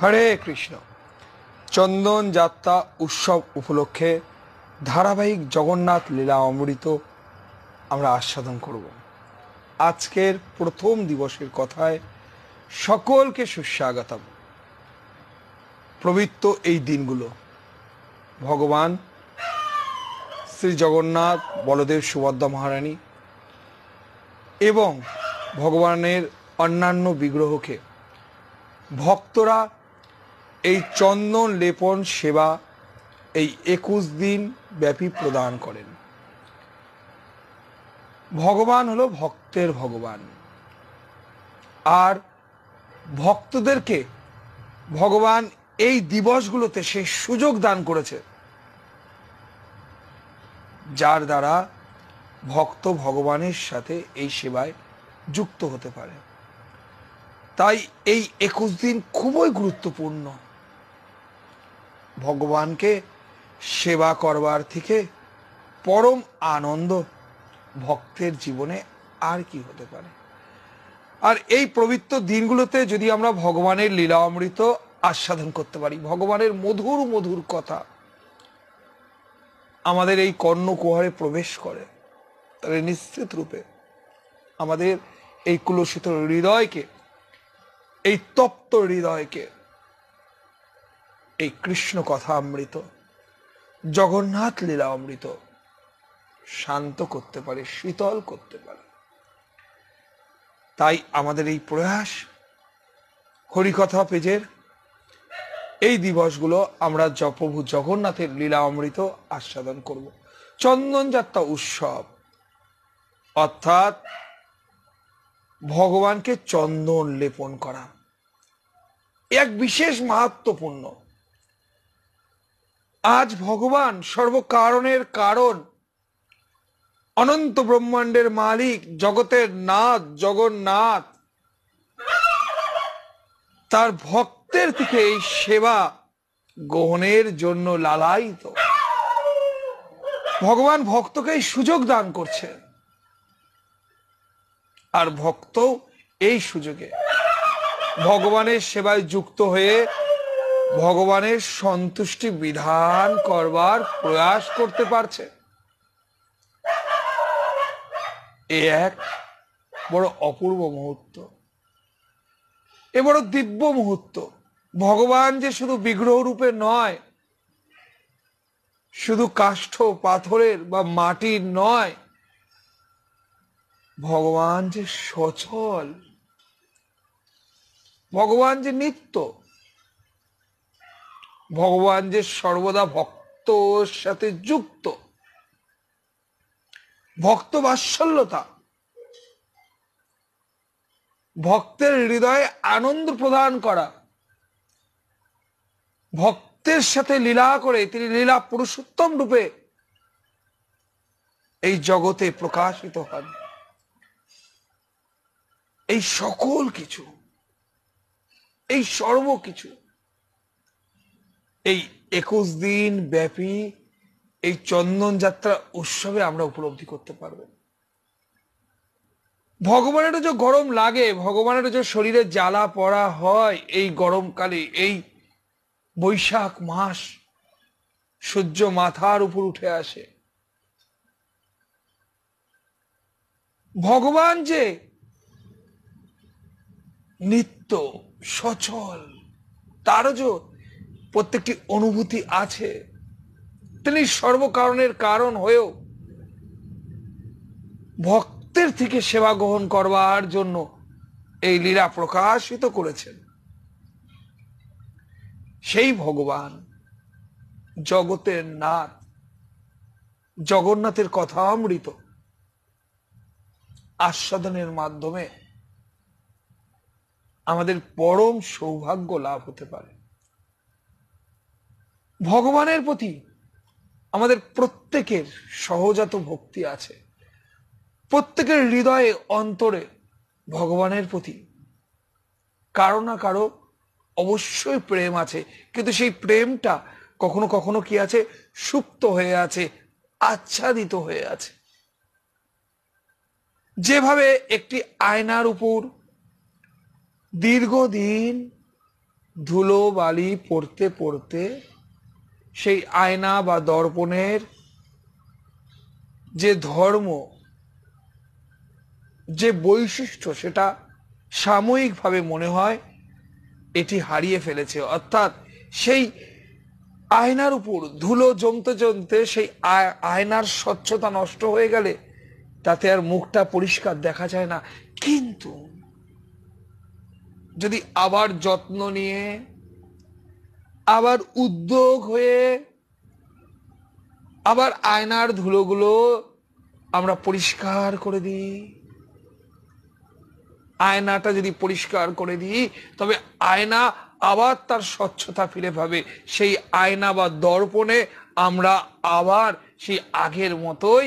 হরে কৃষ্ণ চন্দন যাত্রা উৎসব উপলক্ষে ধারাবাহিক জগন্নাথ লীলা অমৃত আমরা আস্বাদন করব আজকের প্রথম দিবসের কথায় সকলকে সুস্বাগত প্রবৃত্ত এই দিনগুলো ভগবান শ্রী জগন্নাথ বলদেব সুভদ্রা মহারানী এবং ভগবানের অন্যান্য বিগ্রহকে ভক্তরা এই চন্দন লেপন সেবা এই একুশ দিন ব্যাপী প্রদান করেন ভগবান হলো ভক্তের ভগবান আর ভক্তদেরকে ভগবান এই দিবসগুলোতে সে সুযোগ দান করেছে যার দ্বারা ভক্ত ভগবানের সাথে এই সেবায় যুক্ত হতে পারে তাই এই একুশ দিন খুবই গুরুত্বপূর্ণ ভগবানকে সেবা করবার থেকে পরম আনন্দ ভক্তের জীবনে আর কি হতে পারে আর এই পবিত্র দিনগুলোতে যদি আমরা ভগবানের লীলা অমৃত আস্বাদন করতে পারি ভগবানের মধুর মধুর কথা আমাদের এই কর্ণ কর্ণকুহারে প্রবেশ করে তাহলে নিশ্চিত রূপে আমাদের এই কুলসিত হৃদয়কে এই তপ্ত হৃদয়কে এই কৃষ্ণ কথা অমৃত জগন্নাথ লীলা অমৃত শান্ত করতে পারে শীতল করতে পারে তাই আমাদের এই প্রয়াস হরিকথা পেজের এই দিবসগুলো আমরা জপভু জগন্নাথের লীলা অমৃত আস্বাদন করব চন্দন যাত্রা উৎসব অর্থাৎ ভগবানকে চন্দন লেপন করা এক বিশেষ মাহাত্মপূর্ণ আজ ভগবান সর্বকারণের কারণ অনন্ত ব্রহ্মাণ্ডের মালিক জগতের নাথ জগন্নাথ তার ভক্তের থেকে এই সেবা গ্রহণের জন্য লালায়িত ভগবান ভক্তকে সুযোগ দান করছেন আর ভক্ত এই সুযোগে ভগবানের সেবায় যুক্ত হয়ে ভগবানের সন্তুষ্টি বিধান করবার প্রয়াস করতে পারছে এ এক বড় অপূর্ব মুহূর্ত এ বড় দিব্য মুহূর্ত ভগবান যে শুধু বিগ্রহ রূপে নয় শুধু কাষ্ঠ পাথরের বা মাটির নয় ভগবান যে সচল ভগবান যে নিত্য ভগবান যে সর্বদা ভক্ত সাথে যুক্ত ভক্ত বাৎসল্যতা ভক্তের হৃদয়ে আনন্দ প্রদান করা ভক্তের সাথে লীলা করে তিনি লীলা পুরুষোত্তম রূপে এই জগতে প্রকাশিত হন এই সকল কিছু এই সর্ব কিছু এই একুশ দিন ব্যাপী এই চন্দন যাত্রা উৎসবে আমরা উপলব্ধি করতে পারবেন ভগবানের যে গরম লাগে ভগবানের যে শরীরে জ্বালা পড়া হয় এই গরমকালে এই বৈশাখ মাস সূর্য মাথার উপর উঠে আসে ভগবান যে নিত্য সচল তারও যে প্রত্যেকটি অনুভূতি আছে তিনি সর্বকারণের কারণ হয়েও ভক্তের থেকে সেবা গ্রহণ করবার জন্য এই লীলা প্রকাশিত করেছেন সেই ভগবান জগতের নাথ জগন্নাথের কথা অমৃত আস্বাদনের মাধ্যমে আমাদের পরম সৌভাগ্য লাভ হতে পারে ভগবানের প্রতি আমাদের প্রত্যেকের সহজাত ভক্তি আছে প্রত্যেকের হৃদয়ে অন্তরে ভগবানের প্রতি কারো না কারো অবশ্যই প্রেম আছে কিন্তু সেই প্রেমটা কখনো কখনো কি আছে সুপ্ত হয়ে আছে আচ্ছাদিত হয়ে আছে যেভাবে একটি আয়নার উপর দীর্ঘদিন ধুলো বালি পড়তে পড়তে সেই আয়না বা দর্পণের যে ধর্ম যে বৈশিষ্ট্য সেটা সাময়িকভাবে মনে হয় এটি হারিয়ে ফেলেছে অর্থাৎ সেই আয়নার উপর ধুলো জমতে জমতে সেই আয়নার স্বচ্ছতা নষ্ট হয়ে গেলে তাতে আর মুখটা পরিষ্কার দেখা যায় না কিন্তু যদি আবার যত্ন নিয়ে আবার উদ্যোগ হয়ে আবার আয়নার ধুলোগুলো আমরা পরিষ্কার করে দিই আয়নাটা যদি পরিষ্কার করে দিই তবে আয়না আবার তার স্বচ্ছতা ফিরে পাবে সেই আয়না বা দর্পণে আমরা আবার সেই আগের মতোই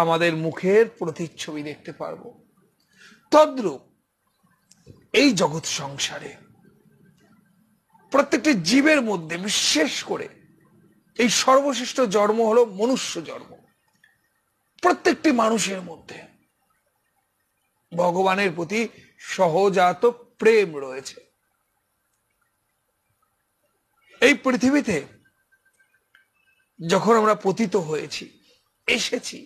আমাদের মুখের প্রতিচ্ছবি দেখতে পারব তদ্রূপ এই জগৎ সংসারে প্রত্যেকটি জীবের মধ্যে বিশেষ করে এই সর্বশ্রেষ্ঠ জন্ম হলো মনুষ্য জন্ম প্রত্যেকটি মানুষের মধ্যে ভগবানের প্রতি সহজাত প্রেম রয়েছে এই পৃথিবীতে যখন আমরা পতিত হয়েছি এসেছি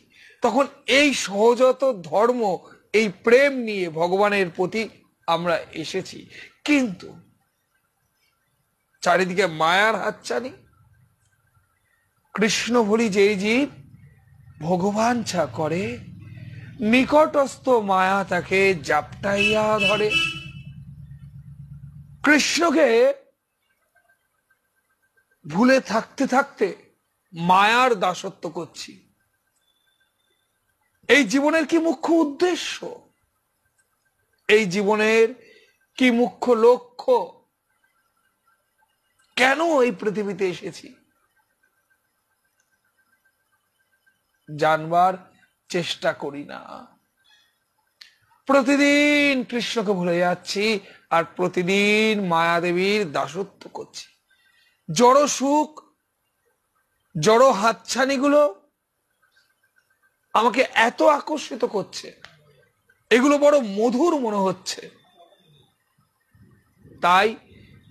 তখন এই সহজাত ধর্ম এই প্রেম নিয়ে ভগবানের প্রতি আমরা এসেছি কিন্তু চারিদিকে মায়ার হাতছানি কৃষ্ণ বলি যে জীব ভগবান ছা করে নিকটস্থ মায়া তাকে জাপটাইয়া ধরে কৃষ্ণকে ভুলে থাকতে থাকতে মায়ার দাসত্ব করছি এই জীবনের কি মুখ্য উদ্দেশ্য এই জীবনের কি মুখ্য লক্ষ্য কেন এই পৃথিবীতে এসেছি জানবার চেষ্টা করি না প্রতিদিন কৃষ্ণকে ভুলে যাচ্ছি আর প্রতিদিন মায়াদেবীর দাসত্ব করছি জড় সুখ জড় হাতছানিগুলো আমাকে এত আকর্ষিত করছে এগুলো বড় মধুর মনে হচ্ছে তাই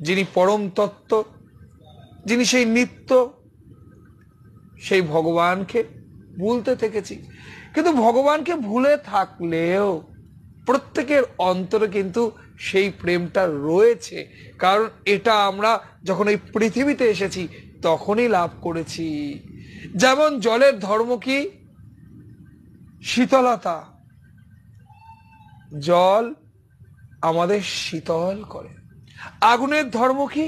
যিনি পরম তত্ত্ব যিনি সেই নিত্য সেই ভগবানকে ভুলতে থেকেছি কিন্তু ভগবানকে ভুলে থাকলেও প্রত্যেকের অন্তরে কিন্তু সেই প্রেমটা রয়েছে কারণ এটা আমরা যখন এই পৃথিবীতে এসেছি তখনই লাভ করেছি যেমন জলের ধর্ম কি শীতলতা জল আমাদের শীতল করে আগুনের ধর্ম কি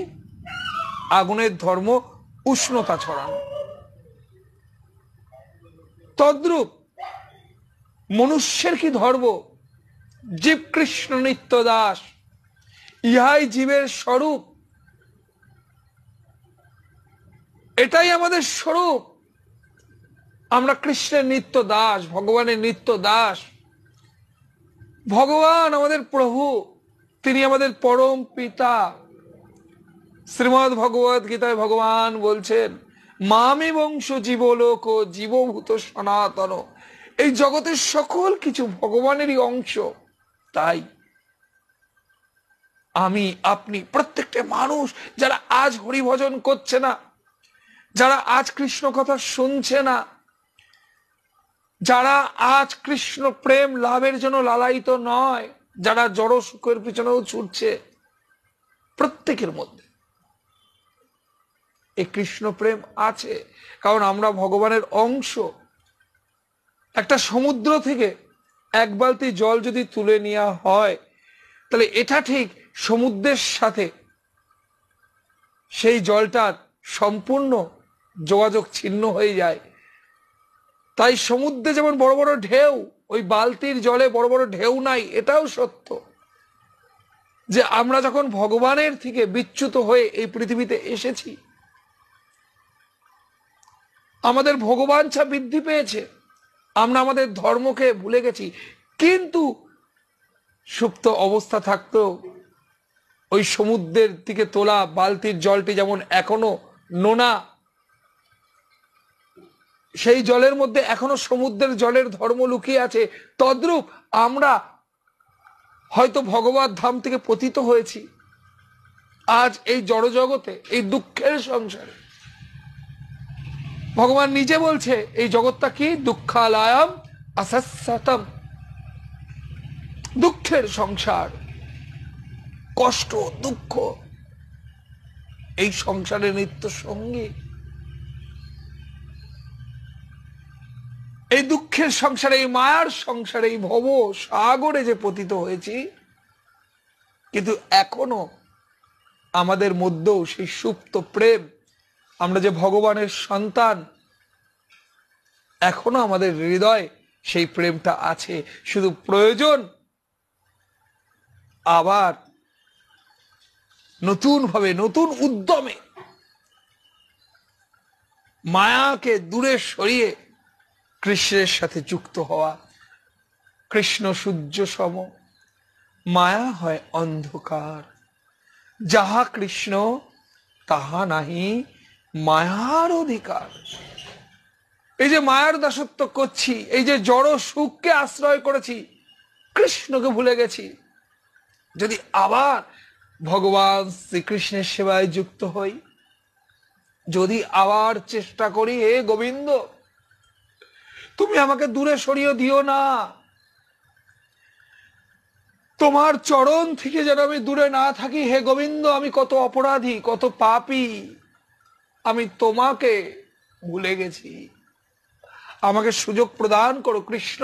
আগুনের ধর্ম উষ্ণতা ছড়ানো তদ্রূপ মনুষ্যের কি ধর্ম জীব কৃষ্ণ নিত্য দাস ইহাই জীবের স্বরূপ এটাই আমাদের স্বরূপ আমরা কৃষ্ণের নিত্য দাস ভগবানের নিত্য দাস ভগবান আমাদের প্রভু তিনি আমাদের পরম পিতা শ্রীমদ ভগবত গীতায় ভগবান বলছেন মামে বংশ জীবলোক জীবভূত সনাতন এই জগতের সকল কিছু ভগবানেরই অংশ তাই আমি আপনি প্রত্যেকটা মানুষ যারা আজ হরিভজন করছে না যারা আজ কৃষ্ণ কথা শুনছে না যারা আজ কৃষ্ণ প্রেম লাভের জন্য লালায়িত নয় যারা জড় সুখের পিছনেও ছুটছে প্রত্যেকের মধ্যে এ কৃষ্ণ প্রেম আছে কারণ আমরা ভগবানের অংশ একটা সমুদ্র থেকে এক বালতি জল যদি তুলে নেওয়া হয় তাহলে এটা ঠিক সমুদ্রের সাথে সেই জলটার সম্পূর্ণ যোগাযোগ ছিন্ন হয়ে যায় তাই সমুদ্রে যেমন বড় বড় ঢেউ ওই বালতির জলে বড় বড় ঢেউ নাই এটাও সত্য যে আমরা যখন ভগবানের থেকে বিচ্যুত হয়ে এই পৃথিবীতে এসেছি আমাদের ভগবান ছা বৃদ্ধি পেয়েছে আমরা আমাদের ধর্মকে ভুলে গেছি কিন্তু সুপ্ত অবস্থা থাকত ওই সমুদ্রের দিকে তোলা বালতির জলটি যেমন এখনো নোনা সেই জলের মধ্যে এখনো সমুদ্রের জলের ধর্ম লুকিয়ে আছে তদ্রূপ আমরা হয়তো ভগবত ধাম থেকে পতিত হয়েছি আজ এই জড়জগতে এই দুঃখের সংসারে ভগবান নিজে বলছে এই জগৎটা কি দুঃখালায়াম আসাসম দুঃখের সংসার কষ্ট দুঃখ এই সংসারে নিত্য সঙ্গী এই দুঃখের সংসারে এই মায়ার সংসারে এই ভব সাগরে যে পতিত হয়েছি কিন্তু এখনো আমাদের মধ্যেও সেই সুপ্ত প্রেম আমরা যে ভগবানের সন্তান এখনো আমাদের হৃদয় সেই প্রেমটা আছে শুধু প্রয়োজন আবার নতুনভাবে নতুন উদ্যমে মায়াকে দূরে সরিয়ে কৃষ্ণের সাথে যুক্ত হওয়া কৃষ্ণ সূর্য সম মায়া হয় অন্ধকার যাহা কৃষ্ণ তাহা নাহি মায়ার অধিকার এই যে মায়ার দাসত্ব করছি এই যে জড় সুখকে আশ্রয় করেছি কৃষ্ণকে ভুলে গেছি যদি আবার ভগবান শ্রীকৃষ্ণের সেবায় যুক্ত হই যদি আবার চেষ্টা করি হে গোবিন্দ তুমি আমাকে দূরে সরিয়ে দিও না তোমার চরণ থেকে যেন আমি দূরে না থাকি হে গোবিন্দ আমি কত অপরাধী কত পাপী আমি তোমাকে ভুলে গেছি আমাকে সুযোগ প্রদান করো কৃষ্ণ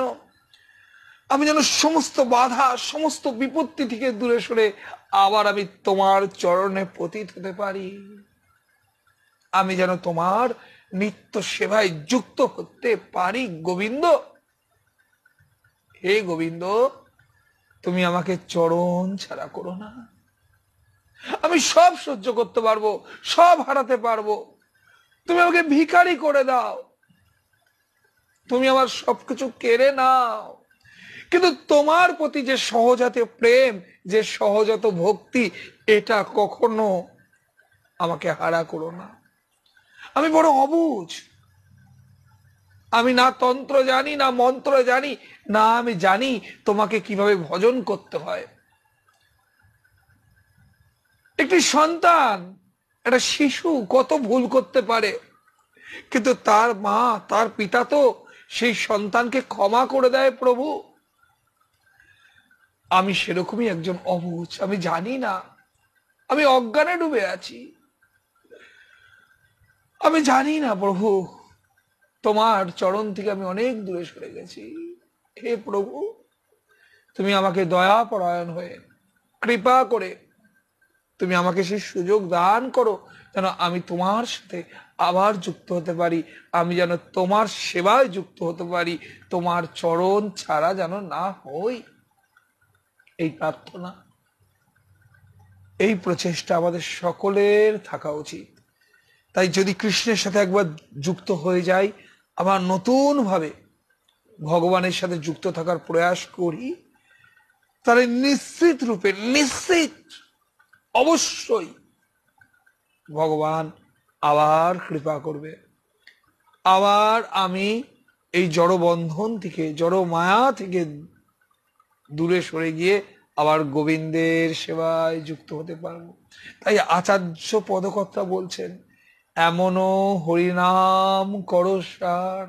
আমি যেন সমস্ত বাধা সমস্ত বিপত্তি থেকে দূরে সরে আবার আমি তোমার চরণে পতিত হতে পারি আমি যেন তোমার নিত্য সেবায় যুক্ত হতে পারি গোবিন্দ হে গোবিন্দ তুমি আমাকে চরণ ছাড়া করো না আমি সব সহ্য করতে পারবো সব হারাতে পারবো তুমি আমাকে ভিকারি করে দাও তুমি আমার সবকিছু কেড়ে নাও কিন্তু তোমার প্রতি যে সহজাত প্রেম যে সহজাত ভক্তি এটা কখনো আমাকে হারা করো না আমি বড় অবুজ আমি না তন্ত্র জানি না মন্ত্র জানি না আমি জানি তোমাকে কিভাবে ভজন করতে হয় একটি সন্তান একটা শিশু কত ভুল করতে পারে কিন্তু তার মা তার পিতা তো সেই সন্তানকে ক্ষমা করে দেয় প্রভু আমি সেরকমই একজন অবুজ আমি জানি না আমি অজ্ঞানে ডুবে আছি আমি জানি না প্রভু তোমার চরণ থেকে আমি অনেক দূরে সরে গেছি হে প্রভু তুমি আমাকে দয়া পরায়ণ হয়ে কৃপা করে তুমি আমাকে সেই সুযোগ দান করো যেন আমি তোমার সাথে আবার যুক্ত হতে পারি আমি যেন তোমার সেবায় যুক্ত হতে পারি তোমার চরণ ছাড়া যেন না হই এই প্রার্থনা এই প্রচেষ্টা আমাদের সকলের থাকা উচিত তাই যদি কৃষ্ণের সাথে একবার যুক্ত হয়ে যাই আবার নতুনভাবে ভগবানের সাথে যুক্ত থাকার প্রয়াস করি তাহলে নিশ্চিত রূপে নিশ্চিত অবশ্যই ভগবান আবার কৃপা করবে আবার আমি এই জড়বন্ধন থেকে জড় মায়া থেকে দূরে সরে গিয়ে আবার গোবিন্দের সেবায় যুক্ত হতে পারবো তাই আচার্য পদকর্তা বলছেন এমনও হরিনাম করসার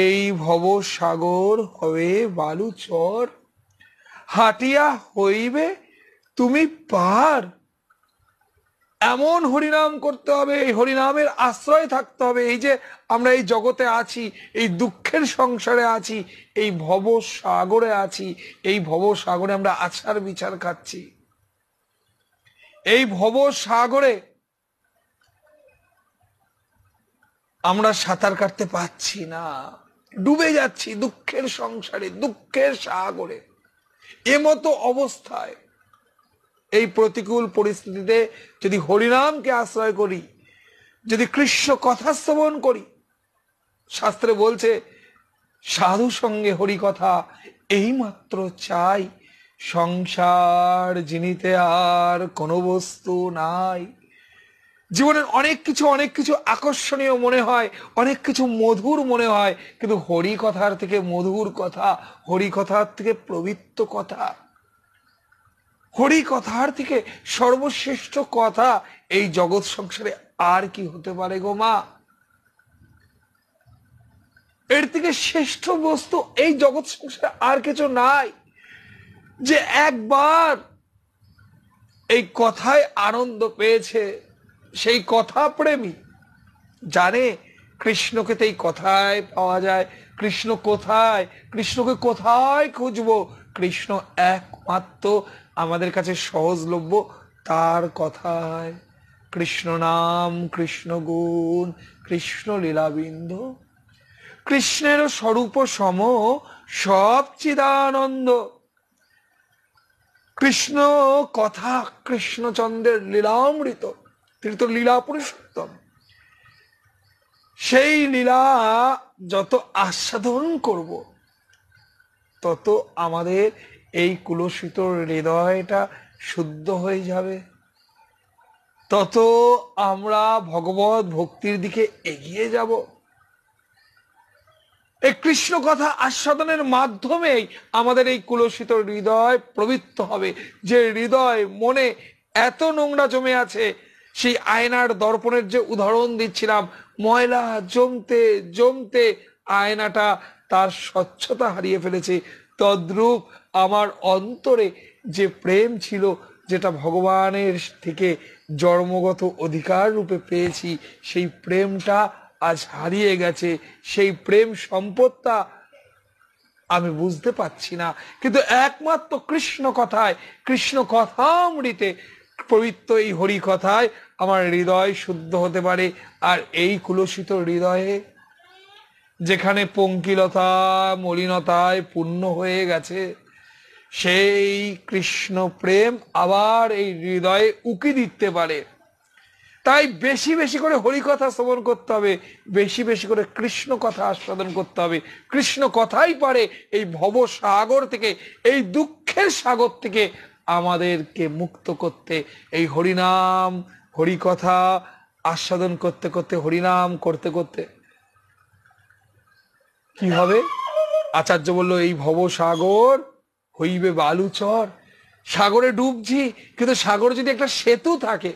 এই ভব সাগর হবে বালুচর হাটিয়া হইবে তুমি পার এমন হরিনাম করতে হবে এই হরিনামের আশ্রয় থাকতে হবে এই যে আমরা এই জগতে আছি এই দুঃখের সংসারে আছি এই ভব সাগরে আছি এই ভব সাগরে আমরা আচার বিচার খাচ্ছি এই ভব সাগরে আমরা সাঁতার কাটতে পাচ্ছি না ডুবে যাচ্ছি দুঃখের সংসারে দুঃখের সাগরে এমতো অবস্থায় এই প্রতিকূল পরিস্থিতিতে যদি হরিনামকে আশ্রয় করি যদি কৃষ্ণ কথা শ্রবণ করি শাস্ত্রে বলছে সাধু সঙ্গে হরি কথা এই মাত্র চাই সংসার জিনিতে আর কোনো বস্তু নাই জীবনের অনেক কিছু অনেক কিছু আকর্ষণীয় মনে হয় অনেক কিছু মধুর মনে হয় কিন্তু হরি কথার থেকে মধুর কথা হরি কথার থেকে প্রবৃত্ত কথা হরি কথার থেকে সর্বশ্রেষ্ঠ কথা এই জগৎ সংসারে আর কি হতে পারে গো মা এর থেকে শ্রেষ্ঠ বস্তু এই জগৎ সংসারে আর কিছু নাই যে একবার এই কথায় আনন্দ পেয়েছে সেই কথা প্রেমী জানে কৃষ্ণকে তো এই কথায় পাওয়া যায় কৃষ্ণ কোথায় কৃষ্ণকে কোথায় খুঁজবো কৃষ্ণ একমাত্র আমাদের কাছে সহজলভ্য তার কথায় কৃষ্ণ নাম কৃষ্ণ গুণ কৃষ্ণ লীলাবিন্দ কৃষ্ণের স্বরূপ সম সব চিদানন্দ কৃষ্ণ কথা কৃষ্ণচন্দ্রের লীলামৃত তিনি তো লীলা পুরুষোত্তম সেই লীলা যত আস্বাদন করব তত আমাদের এই কুলসিত হৃদয়টা শুদ্ধ হয়ে যাবে তত আমরা ভগবত ভক্তির দিকে এগিয়ে যাব এই কৃষ্ণ কথা আস্বাদনের মাধ্যমে আমাদের এই কুলসিত হৃদয় প্রবৃত্ত হবে যে হৃদয় মনে এত নোংরা জমে আছে সেই আয়নার দর্পণের যে উদাহরণ দিচ্ছিলাম ময়লা জমতে জমতে আয়নাটা তার স্বচ্ছতা হারিয়ে ফেলেছে তদ্রূপ আমার অন্তরে যে প্রেম ছিল যেটা ভগবানের থেকে জন্মগত অধিকার রূপে পেয়েছি সেই প্রেমটা আজ হারিয়ে গেছে সেই প্রেম সম্পদটা আমি বুঝতে পাচ্ছি না কিন্তু একমাত্র কৃষ্ণ কথায় কৃষ্ণ কথামৃতে পবিত্র এই হরি কথায় আমার হৃদয় শুদ্ধ হতে পারে আর এই কুলসিত হৃদয়ে যেখানে পঙ্কিলতা মলিনতায় পূর্ণ হয়ে গেছে সেই কৃষ্ণ প্রেম আবার এই হৃদয়ে উকি দিতে পারে তাই বেশি বেশি করে হরি কথা শ্রবণ করতে হবে বেশি বেশি করে কৃষ্ণ কথা আস্বাদন করতে হবে কৃষ্ণ কথাই পারে এই ভব সাগর থেকে এই দুঃখের সাগর থেকে আমাদেরকে মুক্ত করতে এই হরিনাম হরি কথা আস্বাদন করতে করতে হরিনাম করতে করতে কি হবে আচার্য বলল এই ভব সাগর হইবে বালুচর সাগরে ডুবছি কিন্তু সাগরে যদি একটা সেতু থাকে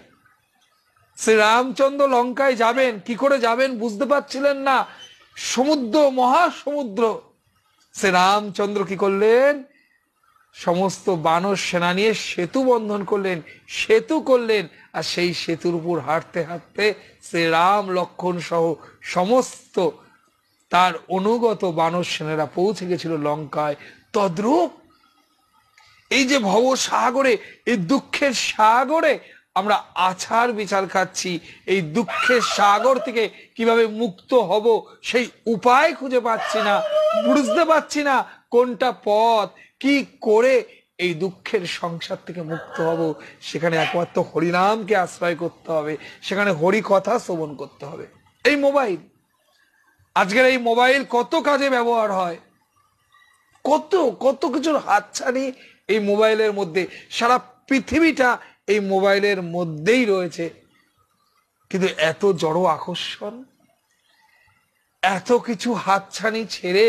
শ্রী রামচন্দ্র লঙ্কায় যাবেন কি করে যাবেন বুঝতে পারছিলেন না সমুদ্র মহাসমুদ্র রামচন্দ্র কি করলেন সমস্ত বানর সেনা নিয়ে সেতু বন্ধন করলেন সেতু করলেন আর সেই সেতুর উপর হাঁটতে হাঁটতে শ্রীরাম লক্ষণ সহ সমস্ত তার অনুগত বানর সেনারা পৌঁছে গেছিল লঙ্কায় তদ্রূপ এই যে ভব সাগরে এই দুঃখের সাগরে আমরা আছার বিচার খাচ্ছি এই দুঃখের সাগর থেকে কিভাবে মুক্ত হব সেই উপায় খুঁজে পাচ্ছি না বুঝতে পাচ্ছি না কোনটা পথ কি করে এই দুঃখের সংসার থেকে মুক্ত হব সেখানে একমাত্র হরিনামকে আশ্রয় করতে হবে সেখানে হরি কথা শ্রবণ করতে হবে এই মোবাইল আজকের এই মোবাইল কত কাজে ব্যবহার হয় কত কত কিছুর হাতছানি এই মোবাইলের মধ্যে সারা পৃথিবীটা এই মোবাইলের মধ্যেই রয়েছে কিন্তু এত জড় আকর্ষণ এত কিছু হাতছানি ছেড়ে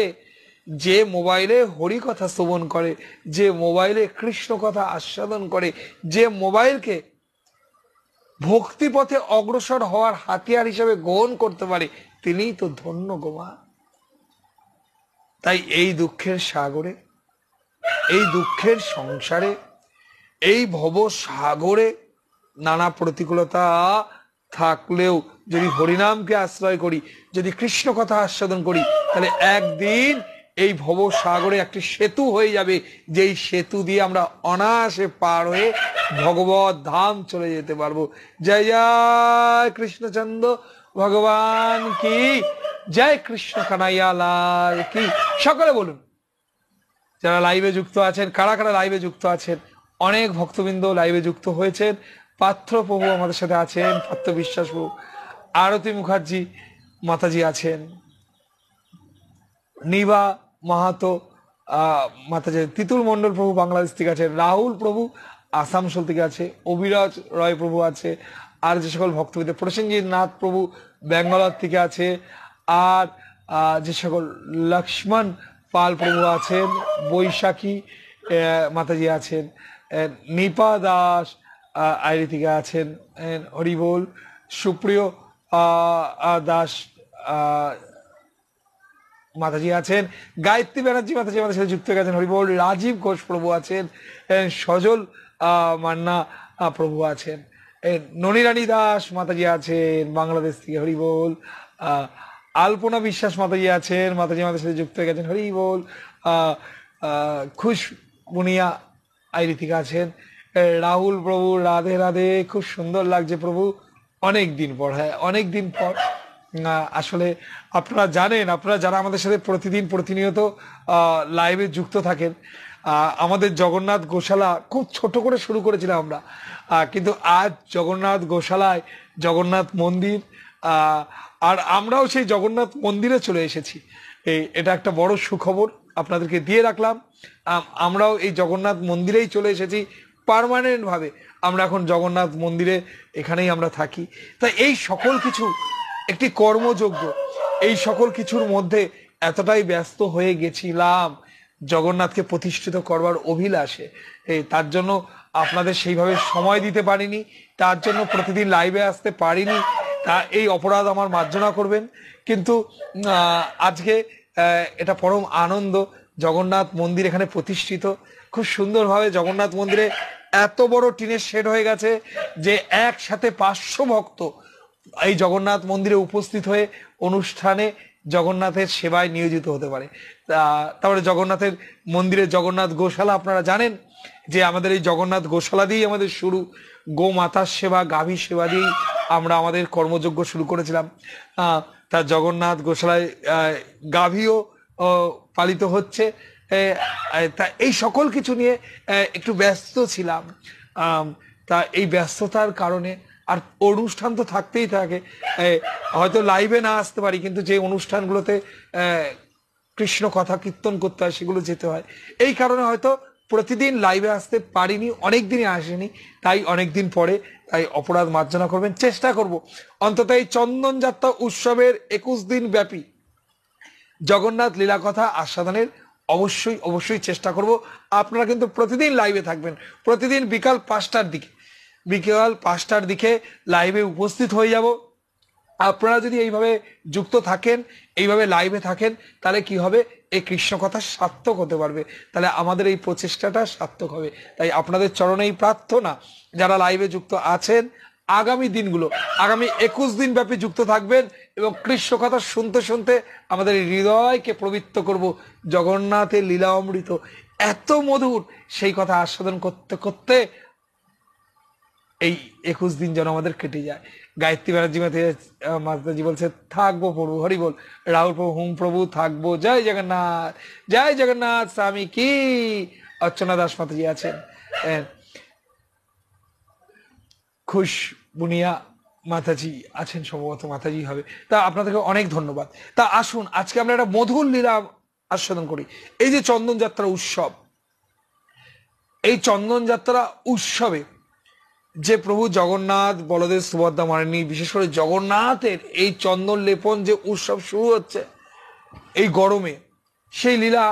যে মোবাইলে হরি কথা শ্রবণ করে যে মোবাইলে কৃষ্ণ কথা আস্বাদন করে যে মোবাইলকে ভক্তিপথে অগ্রসর হওয়ার হাতিয়ার হিসেবে গ্রহণ করতে পারে তিনিই তো ধন্য গোমা তাই এই দুঃখের সাগরে এই দুঃখের সংসারে এই ভব সাগরে নানা প্রতিকূলতা থাকলেও যদি হরিনামকে আশ্রয় করি যদি কৃষ্ণ কথা আস্বাদন করি তাহলে একদিন এই ভব সাগরে একটি সেতু হয়ে যাবে যেই সেতু দিয়ে আমরা অনায়াসে পার হয়ে ভগবত ধাম চলে যেতে পারবো জয় জয় কৃষ্ণচন্দ্র ভগবান কি জয় কৃষ্ণ কানাইয়ালাল কি সকলে বলুন যারা লাইভে যুক্ত আছেন কারা কারা লাইভে যুক্ত আছেন অনেক ভক্তবৃন্দ লাইভে যুক্ত হয়েছেন পাত্র প্রভু আমাদের সাথে আছেন পাত্র বিশ্বাস প্রভু আরতি মুখার্জি মাতাজি আছেন নিবা মাহাতো মাতাজি তিতুল মণ্ডল প্রভু বাংলাদেশ থেকে আছেন রাহুল প্রভু আসামসোল থেকে আছে অবিরাজ রয় প্রভু আছে আর যে সকল ভক্তবৃন্দ প্রসেনজিৎ নাথ প্রভু ব্যাঙ্গালোর থেকে আছে আর যে সকল লক্ষ্মণ পাল প্রভু আছেন বৈশাখী মাতাজি আছেন নিপা দাস আইরিতিকা আছেন হরিবোল সুপ্রিয় দাস মাতাজি আছেন গায়ত্রী ব্যানার্জি মাতাজি আমাদের সাথে যুক্ত গেছেন হরিবল রাজীব ঘোষ প্রভু আছেন সজল মান্না প্রভু আছেন ননীরানী দাস মাতাজি আছেন বাংলাদেশ থেকে হরিবল আহ আলপনা বিশ্বাস মাতাজি আছেন মাতাজি আমাদের সাথে যুক্ত হয়ে গেছেন হরি বল খুশ বুনিয়া আইরিতিক আছেন রাহুল প্রভু রাধে রাধে খুব সুন্দর লাগছে প্রভু অনেক দিন পর হ্যাঁ অনেক দিন পর আসলে আপনারা জানেন আপনারা যারা আমাদের সাথে প্রতিদিন প্রতিনিয়ত লাইভে যুক্ত থাকেন আমাদের জগন্নাথ গোশালা খুব ছোট করে শুরু করেছিলাম আমরা কিন্তু আজ জগন্নাথ গোশালায় জগন্নাথ মন্দির আর আমরাও সেই জগন্নাথ মন্দিরে চলে এসেছি এটা একটা বড় সুখবর আপনাদেরকে দিয়ে রাখলাম আমরাও এই জগন্নাথ মন্দিরেই চলে এসেছি ভাবে আমরা এখন জগন্নাথ মন্দিরে এখানেই আমরা থাকি তাই এই সকল কিছু একটি কর্মযোগ্য এই সকল কিছুর মধ্যে এতটাই ব্যস্ত হয়ে গেছিলাম জগন্নাথকে প্রতিষ্ঠিত করবার অভিলাষে তার জন্য আপনাদের সেইভাবে সময় দিতে পারিনি তার জন্য প্রতিদিন লাইভে আসতে পারিনি তা এই অপরাধ আমার মার্জনা করবেন কিন্তু আজকে এটা পরম আনন্দ জগন্নাথ মন্দির এখানে প্রতিষ্ঠিত খুব সুন্দরভাবে জগন্নাথ মন্দিরে এত বড় টিনের শেড হয়ে গেছে যে একসাথে পাঁচশো ভক্ত এই জগন্নাথ মন্দিরে উপস্থিত হয়ে অনুষ্ঠানে জগন্নাথের সেবায় নিয়োজিত হতে পারে তারপরে জগন্নাথের মন্দিরে জগন্নাথ গোশালা আপনারা জানেন যে আমাদের এই জগন্নাথ গোশালা দিয়েই আমাদের শুরু গোমাতার সেবা গাভী সেবা দিয়েই আমরা আমাদের কর্মযজ্ঞ শুরু করেছিলাম তার জগন্নাথ গোশালায় গাভীও পালিত হচ্ছে তা এই সকল কিছু নিয়ে একটু ব্যস্ত ছিলাম তা এই ব্যস্ততার কারণে আর অনুষ্ঠান তো থাকতেই থাকে হয়তো লাইভে না আসতে পারি কিন্তু যে অনুষ্ঠানগুলোতে কৃষ্ণ কথা কীর্তন করতে হয় সেগুলো যেতে হয় এই কারণে হয়তো প্রতিদিন লাইভে আসতে পারিনি অনেক দিনই আসেনি তাই অনেক দিন পরে তাই অপরাধ মার্জনা করবেন চেষ্টা করব অন্তত এই চন্দন যাত্রা উৎসবের একুশ দিন ব্যাপী জগন্নাথ লীলা কথা আস্বাদনের অবশ্যই অবশ্যই চেষ্টা করব আপনারা কিন্তু প্রতিদিন লাইভে থাকবেন প্রতিদিন বিকাল পাঁচটার দিকে বিকাল পাঁচটার দিকে লাইভে উপস্থিত হয়ে যাব আপনারা যদি এইভাবে যুক্ত থাকেন এইভাবে লাইভে থাকেন তাহলে কি হবে এই কৃষ্ণ কথা সার্থক হতে পারবে তাহলে আমাদের এই প্রচেষ্টাটা সার্থক হবে তাই আপনাদের চরণেই প্রার্থনা যারা লাইভে যুক্ত আছেন আগামী দিনগুলো আগামী একুশ দিন ব্যাপী যুক্ত থাকবেন এবং কৃষ্ণ কথা শুনতে শুনতে আমাদের হৃদয়কে প্রবৃত্ত করব জগন্নাথের লীলা অমৃত এত মধুর সেই কথা আস্বাদন করতে করতে এই একুশ দিন যেন আমাদের কেটে যায় গায়ত্রী ব্যানার্জি মাতাজি বলছে থাকবো প্রভু হরি বল রাহুল প্রভু হুম প্রভু থাকবো জয় জগন্নাথ জয় জগন্নাথ স্বামী কি অর্চনা দাস মাতাজি আছেন খুশ বুনিয়া মাতাজি আছেন সম্ভবত মাতাজি হবে তা আপনাদেরকে অনেক ধন্যবাদ তা আসুন আজকে আমরা একটা মধুর লীলা আস্বাদন করি এই যে চন্দন যাত্রা উৎসব এই চন্দন যাত্রা উৎসবে যে প্রভু জগন্নাথ বলদেব সুভদ্রা মারেনি বিশেষ করে জগন্নাথের এই চন্দন লেপন যে উৎসব শুরু হচ্ছে এই গরমে সেই লীলা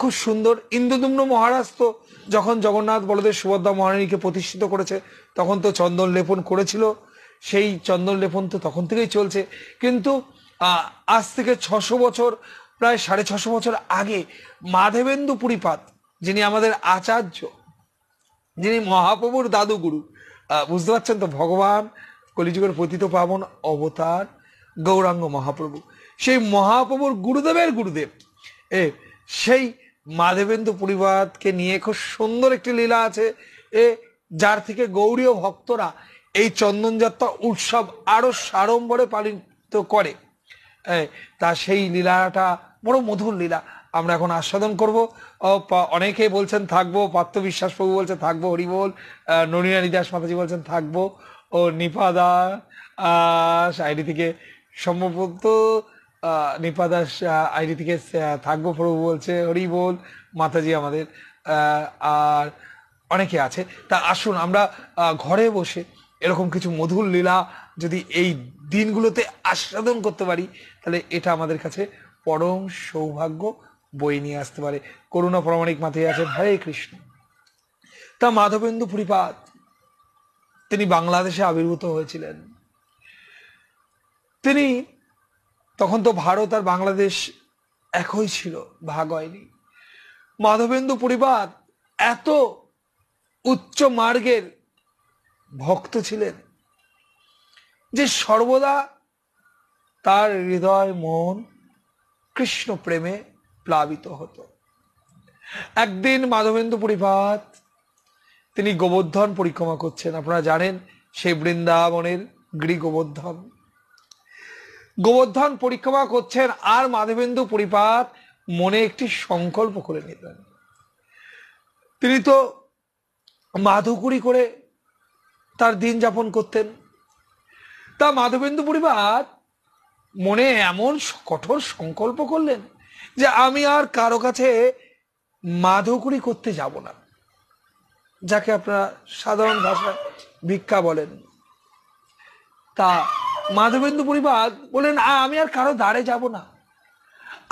খুব সুন্দর ইন্দুদুম্ন মহারাজ তো যখন জগন্নাথ বলদেব সুভদ্রা মহারানীকে প্রতিষ্ঠিত করেছে তখন তো চন্দন লেপন করেছিল সেই চন্দন লেপন তো তখন থেকেই চলছে কিন্তু আজ থেকে ছশো বছর প্রায় সাড়ে ছশো বছর আগে মাধবেন্দু পুরীপাত যিনি আমাদের আচার্য যিনি মহাপ্রভুর দাদুগুরু বুঝতে পারছেন তো ভগবান কলিযুগের পতিত পাবন অবতার গৌরাঙ্গ মহাপ্রভু সেই মহাপ্রভুর গুরুদেবের গুরুদেব এ সেই মাধবেন্দু পরিবারকে নিয়ে খুব সুন্দর একটি লীলা আছে এ যার থেকে গৌরীয় ভক্তরা এই চন্দনযাত্রা উৎসব আরো সাড়ম্বরে পালিত করে তা সেই লীলাটা বড় মধুর লীলা আমরা এখন আস্বাদন করব অনেকেই বলছেন থাকবো পার্থ প্রভু বলছে থাকবো হরিবোল নলিনারী দাস মাতাজি বলছেন থাকবো ও নিপাদা আইডি থেকে সম্ভবত নিপা দাস আইডি থেকে থাকবো প্রভু বলছে হরিবোল মাতাজি আমাদের আর অনেকে আছে তা আসুন আমরা ঘরে বসে এরকম কিছু মধুর লীলা যদি এই দিনগুলোতে আস্বাদন করতে পারি তাহলে এটা আমাদের কাছে পরম সৌভাগ্য বই নিয়ে আসতে পারে করুণা প্রামাণিক মাথায় আছে হরে কৃষ্ণ তা মাধবেন্দু পরিপাত তিনি বাংলাদেশে আবির্ভূত হয়েছিলেন তিনি তখন তো ভারত আর বাংলাদেশ একই ছিল ভাগ হয়নি মাধবেন্দু পরিবার এত উচ্চ মার্গের ভক্ত ছিলেন যে সর্বদা তার হৃদয় মন কৃষ্ণ প্রেমে প্লাবিত হতো একদিন মাধবেন্দু পরিপাত তিনি গোবর্ধন পরিক্রমা করছেন আপনারা জানেন সেই বৃন্দাবনের গৃহ গোবর্ধন গোবর্ধন পরিক্রমা করছেন আর মাধবেন্দু পরিপাত মনে একটি সংকল্প করে নিলেন তিনি তো মাধুকুরি করে তার দিন যাপন করতেন তা মাধবেন্দু পরিবার মনে এমন কঠোর সংকল্প করলেন যে আমি আর কারো কাছে মাধকুরি করতে যাব না যাকে আপনারা সাধারণ ভাষায় ভিক্ষা বলেন তা মাধবেন্দু পরিবার বলেন আমি আর কারো দ্বারে যাব না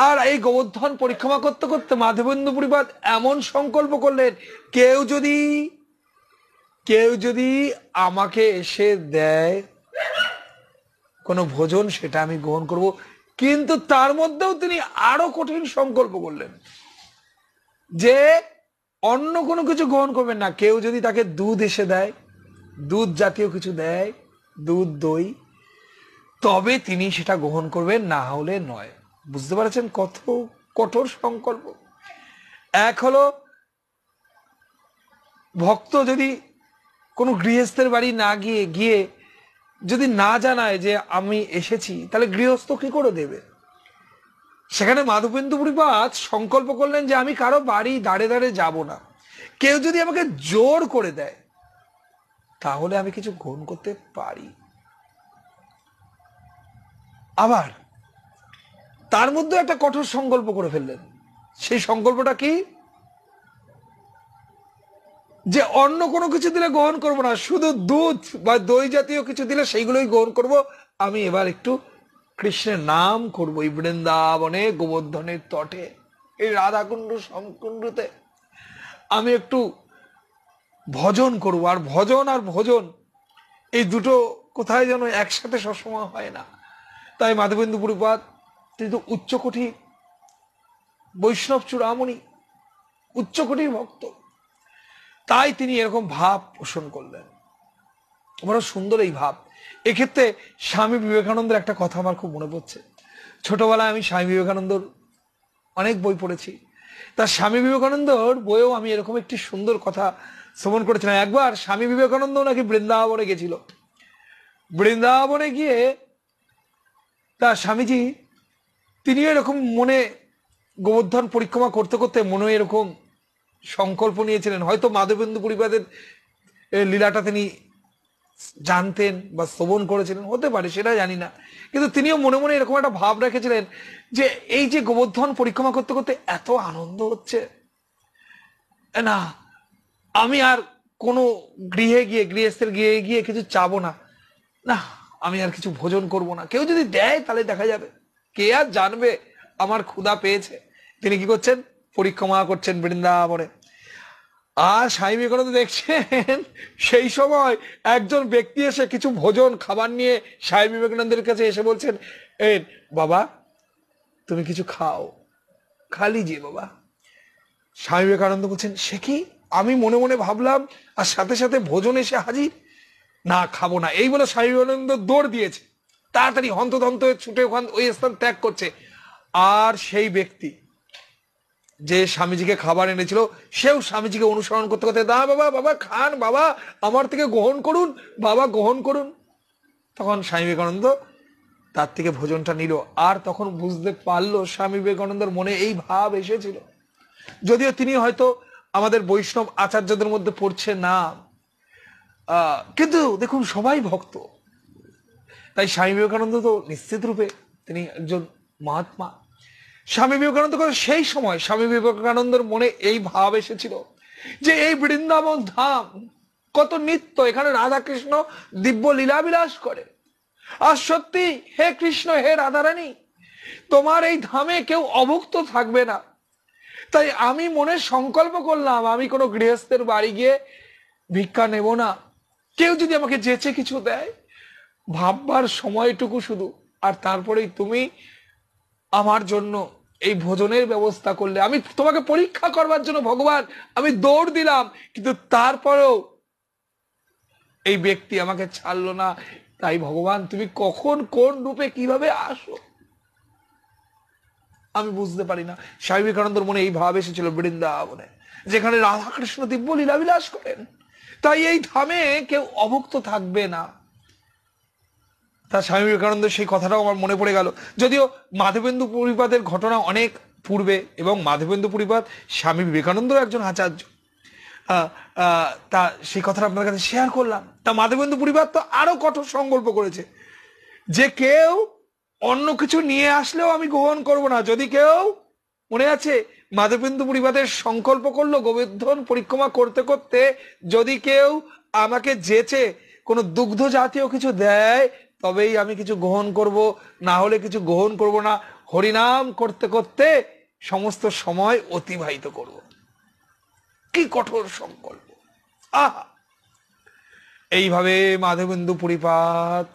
আর এই গোবর্ধন পরিক্রমা করতে করতে মাধবেন্দু পরিবার এমন সংকল্প করলেন কেউ যদি কেউ যদি আমাকে এসে দেয় কোনো ভোজন সেটা আমি গ্রহণ করব কিন্তু তার মধ্যেও তিনি আরো কঠিন সংকল্প করলেন যে অন্য কোনো কিছু গ্রহণ করবেন না কেউ যদি তাকে দুধ এসে দেয় দুধ জাতীয় কিছু দেয় দুধ দই তবে তিনি সেটা গ্রহণ করবেন না হলে নয় বুঝতে পারছেন কত কঠোর সংকল্প এক হলো ভক্ত যদি কোনো গৃহস্থের বাড়ি না গিয়ে গিয়ে যদি না জানায় যে আমি এসেছি তাহলে গৃহস্থ কি করে দেবে সেখানে মাধবেন্দু পরিপাত সংকল্প করলেন যে আমি কারো বাড়ি দাঁড়ে দাঁড়ে যাব না কেউ যদি আমাকে জোর করে দেয় তাহলে আমি কিছু গ্রহণ করতে পারি আবার তার মধ্যে একটা কঠোর সংকল্প করে ফেললেন সেই সংকল্পটা কি যে অন্য কোনো কিছু দিলে গ্রহণ করব না শুধু দুধ বা দই জাতীয় কিছু দিলে সেইগুলোই গ্রহণ করব আমি এবার একটু কৃষ্ণের নাম করব এই বৃন্দাবনে গোবর্ধনের তটে এই রাধাকুণ্ড সমকুণ্ডুতে আমি একটু ভজন করব আর ভজন আর ভজন এই দুটো কোথায় যেন একসাথে সবসময় হয় না তাই মাধবেন্দু পুরুপাত কিন্তু উচ্চকোটি বৈষ্ণব চূড়ামণি উচ্চকোটির ভক্ত তাই তিনি এরকম ভাব পোষণ করলেন বড় সুন্দর এই ভাব এক্ষেত্রে স্বামী বিবেকানন্দের একটা কথা আমার খুব মনে পড়ছে ছোটবেলায় আমি স্বামী বিবেকানন্দর অনেক বই পড়েছি তার স্বামী বিবেকানন্দর বইয়েও আমি এরকম একটি সুন্দর কথা শ্রবণ করেছিলাম একবার স্বামী বিবেকানন্দ নাকি বৃন্দাবনে গেছিল বৃন্দাবনে গিয়ে তার স্বামীজি তিনি এরকম মনে গোবর্ধন পরিক্রমা করতে করতে মনে এরকম সংকল্প নিয়েছিলেন হয়তো মাধবেন্দু পরিবারের লীলাটা তিনি জানতেন বা শ্রবণ করেছিলেন হতে পারে সেটা জানি না কিন্তু তিনিও মনে মনে এরকম একটা ভাব রেখেছিলেন যে এই যে গোবর্ধন পরিক্রমা করতে করতে এত আনন্দ হচ্ছে না আমি আর কোনো গৃহে গিয়ে গৃহস্থের গিয়ে গিয়ে কিছু চাবো না না আমি আর কিছু ভোজন করব না কেউ যদি দেয় তাহলে দেখা যাবে কে আর জানবে আমার ক্ষুধা পেয়েছে তিনি কি করছেন পরিক্রমা করছেন বৃন্দাবনে আর স্বামী বিবেকানন্দ দেখছেন সেই সময় একজন ব্যক্তি এসে কিছু ভোজন খাবার নিয়ে স্বামী বিবেকানন্দের কাছে এসে বলছেন এ বাবা তুমি কিছু খাও খালি যে বাবা স্বামী বিবেকানন্দ বলছেন সে কি আমি মনে মনে ভাবলাম আর সাথে সাথে ভোজন এসে হাজির না খাবো না এই বলে স্বামী বিবেকানন্দ দৌড় দিয়েছে তাড়াতাড়ি হন্তদন্ত ছুটে ওখান ওই স্থান ত্যাগ করছে আর সেই ব্যক্তি যে স্বামীজিকে খাবার এনেছিল সেও স্বামীজিকে অনুসরণ করতে করতে দা বাবা বাবা খান বাবা আমার থেকে গ্রহণ করুন বাবা গ্রহণ করুন তখন স্বামী বিবেকানন্দ তার থেকে ভোজনটা নিল আর তখন বুঝতে পারলো স্বামী বিবেকানন্দর মনে এই ভাব এসেছিল যদিও তিনি হয়তো আমাদের বৈষ্ণব আচার্যদের মধ্যে পড়ছে না কিন্তু দেখুন সবাই ভক্ত তাই স্বামী বিবেকানন্দ তো নিশ্চিত রূপে তিনি একজন মহাত্মা স্বামী বিবেকানন্দ সেই সময় স্বামী বিবেকানন্দের মনে এই ভাব এসেছিল যে এই বৃন্দাবন ধাম কত নিত্য এখানে রাধাকৃষ্ণ দিব্য লীলা বিলাস করে আর সত্যি হে কৃষ্ণ হে রাধারানী তোমার এই ধামে কেউ অভুক্ত থাকবে না তাই আমি মনে সংকল্প করলাম আমি কোনো গৃহস্থের বাড়ি গিয়ে ভিক্ষা নেব না কেউ যদি আমাকে যেচে কিছু দেয় ভাববার সময়টুকু শুধু আর তারপরেই তুমি আমার জন্য এই ভোজনের ব্যবস্থা করলে আমি তোমাকে পরীক্ষা করবার জন্য ভগবান আমি দৌড় দিলাম কিন্তু তারপরেও এই ব্যক্তি আমাকে ছাড়লো না তাই ভগবান তুমি কখন কোন রূপে কিভাবে আসো আমি বুঝতে পারি না স্বামী বিবেকানন্দর মনে এই ভাব এসেছিল বৃন্দাবনে যেখানে রাধাকৃষ্ণ দিব্য লীলা বিলাস করেন তাই এই ধামে কেউ অভুক্ত থাকবে না তার স্বামী বিবেকানন্দ সেই কথাটাও আমার মনে পড়ে গেল যদিও মাধবেন্দু পরিবাদের ঘটনা অনেক পূর্বে এবং মাধবেন্দু পরিবাদ স্বামী বিবেকানন্দও একজন আচার্য তা সেই কথাটা আপনার কাছে শেয়ার করলাম তা মাধবেন্দু পরিবার তো আরো কঠোর সংকল্প করেছে যে কেউ অন্য কিছু নিয়ে আসলেও আমি গ্রহণ করব না যদি কেউ মনে আছে মাধবেন্দু পরিবাদের সংকল্প করলো গোবর্ধন পরিক্রমা করতে করতে যদি কেউ আমাকে যেচে কোনো দুগ্ধ জাতীয় কিছু দেয় তবেই আমি কিছু গ্রহণ করব না হলে কিছু গ্রহণ করব না হরিনাম করতে করতে সমস্ত সময় অতিবাহিত করব কি কঠোর সংকল্প আহ এইভাবে মাধবেন্দু পরিপাত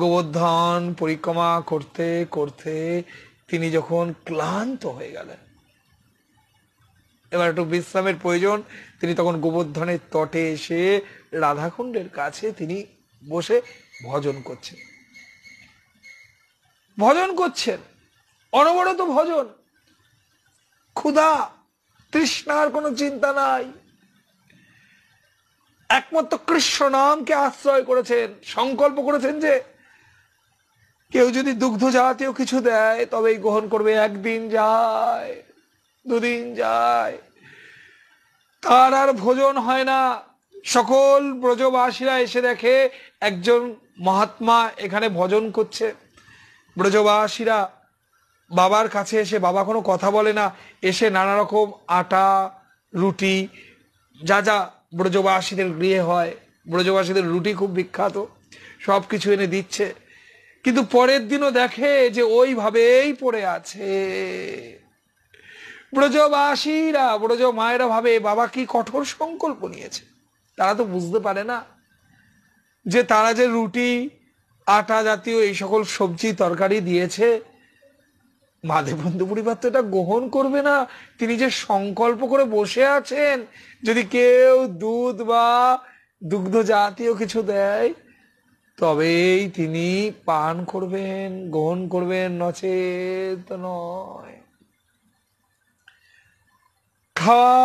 গোবর্ধন পরিক্রমা করতে করতে তিনি যখন ক্লান্ত হয়ে গেলেন এবার একটু বিশ্রামের প্রয়োজন তিনি তখন গোবর্ধনের তটে এসে রাধাকুণ্ডের কাছে তিনি বসে ভজন করছেন ভজন করছেন অনবরত ভজন ক্ষুধা তৃষ্ণার কোনো চিন্তা নাই একমাত্র কৃষ্ণ নামকে আশ্রয় করেছেন সংকল্প করেছেন যে কেউ যদি দুগ্ধ জাতীয় কিছু দেয় তবেই গ্রহণ করবে একদিন যায় দুদিন যায় তার আর ভোজন হয় না সকল ব্রজবাসীরা এসে দেখে একজন মহাত্মা এখানে ভজন করছে ব্রজবাসীরা বাবার কাছে এসে বাবা কোনো কথা বলে না এসে নানা রকম আটা রুটি যা যা ব্রজবাসীদের গৃহে হয় ব্রজবাসীদের রুটি খুব বিখ্যাত সব কিছু এনে দিচ্ছে কিন্তু পরের দিনও দেখে যে ওইভাবেই পড়ে আছে ব্রজবাসীরা ব্রজ মায়েরা ভাবে বাবা কি কঠোর সংকল্প নিয়েছে তারা তো বুঝতে পারে না যে তারা যে রুটি আটা জাতীয় এই সকল সবজি তরকারি দিয়েছে মাধব পরিবার তো এটা গ্রহণ করবে না তিনি যে সংকল্প করে বসে আছেন যদি কেউ দুধ বা দুগ্ধ জাতীয় কিছু দেয় তবেই তিনি পান করবেন গ্রহণ করবেন নচেত নয় খাওয়া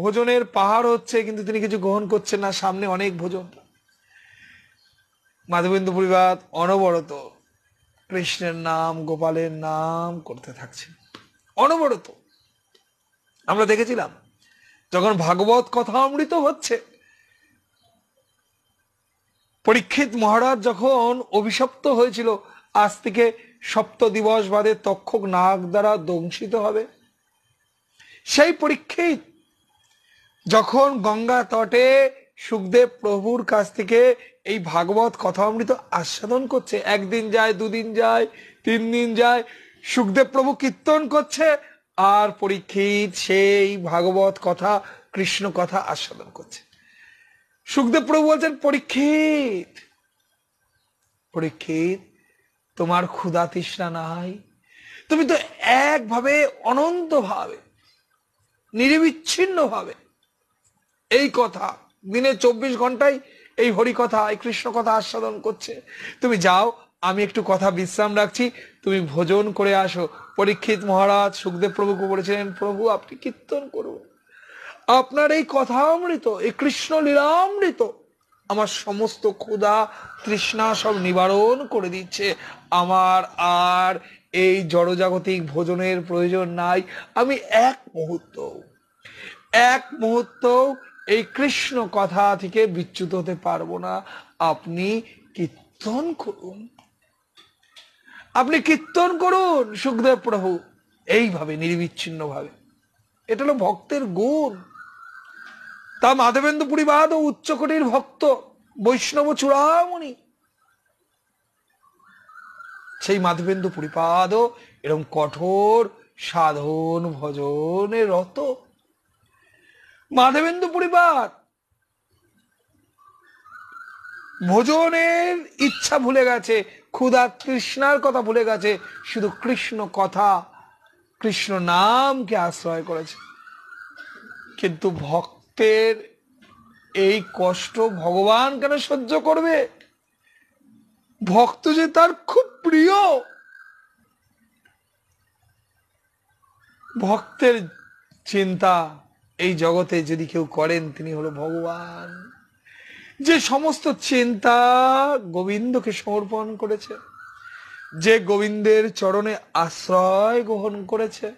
ভোজনের পাহাড় হচ্ছে কিন্তু তিনি কিছু গ্রহণ করছেন না সামনে অনেক ভোজন মাধবেন্দু পরিবার অনবরত কৃষ্ণের নাম গোপালের নাম করতে থাকছে অনবরত আমরা দেখেছিলাম যখন ভাগবত কথা অমৃত হচ্ছে পরীক্ষিত মহারাজ যখন অভিশপ্ত হয়েছিল আজ থেকে সপ্ত দিবস বাদে তক্ষক নাগ দ্বারা দংশিত হবে সেই পরীক্ষিত যখন গঙ্গা তটে সুখদেব প্রভুর কাছ থেকে এই ভাগবত কথা অমৃত আস্বাদন করছে একদিন যায় দুদিন যায় তিন দিন যায় সুখদেব প্রভু কীর্তন করছে আর পরীক্ষিত সেই ভাগবত কথা কৃষ্ণ কথা আস্বাদন করছে সুখদেব প্রভু বলছেন পরীক্ষিত পরীক্ষিত তোমার ক্ষুধা তৃষ্ণা নাই তুমি তো একভাবে অনন্ত ভাবে নিরবিচ্ছিন্ন ভাবে এই কথা দিনে চব্বিশ ঘন্টায় এই হরি কথা এই কৃষ্ণ কথা আস্বাদন করছে তুমি যাও আমি একটু কথা বিশ্রাম রাখছি তুমি ভোজন করে আসো পরীক্ষিত মহারাজ সুখদেব প্রভুকে বলেছিলেন প্রভু আপনি কীর্তন করুন আপনার এই কথা অমৃত এই কৃষ্ণ লীলামৃত আমার সমস্ত ক্ষুধা তৃষ্ণা সব নিবারণ করে দিচ্ছে আমার আর এই জড়জাগতিক ভোজনের প্রয়োজন নাই আমি এক মুহূর্ত এক মুহূর্ত এই কৃষ্ণ কথা থেকে বিচ্যুত হতে পারবো না আপনি কীর্তন করুন আপনি কীর্তন করুন সুখদেব প্রভু এইভাবে নির্বিচ্ছিন্ন ভাবে এটা হলো ভক্তের গুণ তা মাধবেন্দু পুরীবাদ ও উচ্চকোটির ভক্ত বৈষ্ণব চূড়ামণি সেই মাধবেন্দু পুরীপাদ এরম কঠোর সাধন ভজনে রত মাধবেন্দু পরিবার ভোজনের ইচ্ছা ভুলে গেছে ক্ষুধা কৃষ্ণার কথা ভুলে গেছে শুধু কৃষ্ণ কথা কৃষ্ণ নামকে আশ্রয় করেছে কিন্তু ভক্তের এই কষ্ট ভগবান কেন সহ্য করবে ভক্ত যে তার খুব প্রিয় ভক্তের চিন্তা এই জগতে যদি কেউ করেন তিনি হলো ভগবান যে সমস্ত চিন্তা গোবিন্দকে সমর্পণ করেছে যে গোবিন্দের চরণে আশ্রয় গ্রহণ করেছে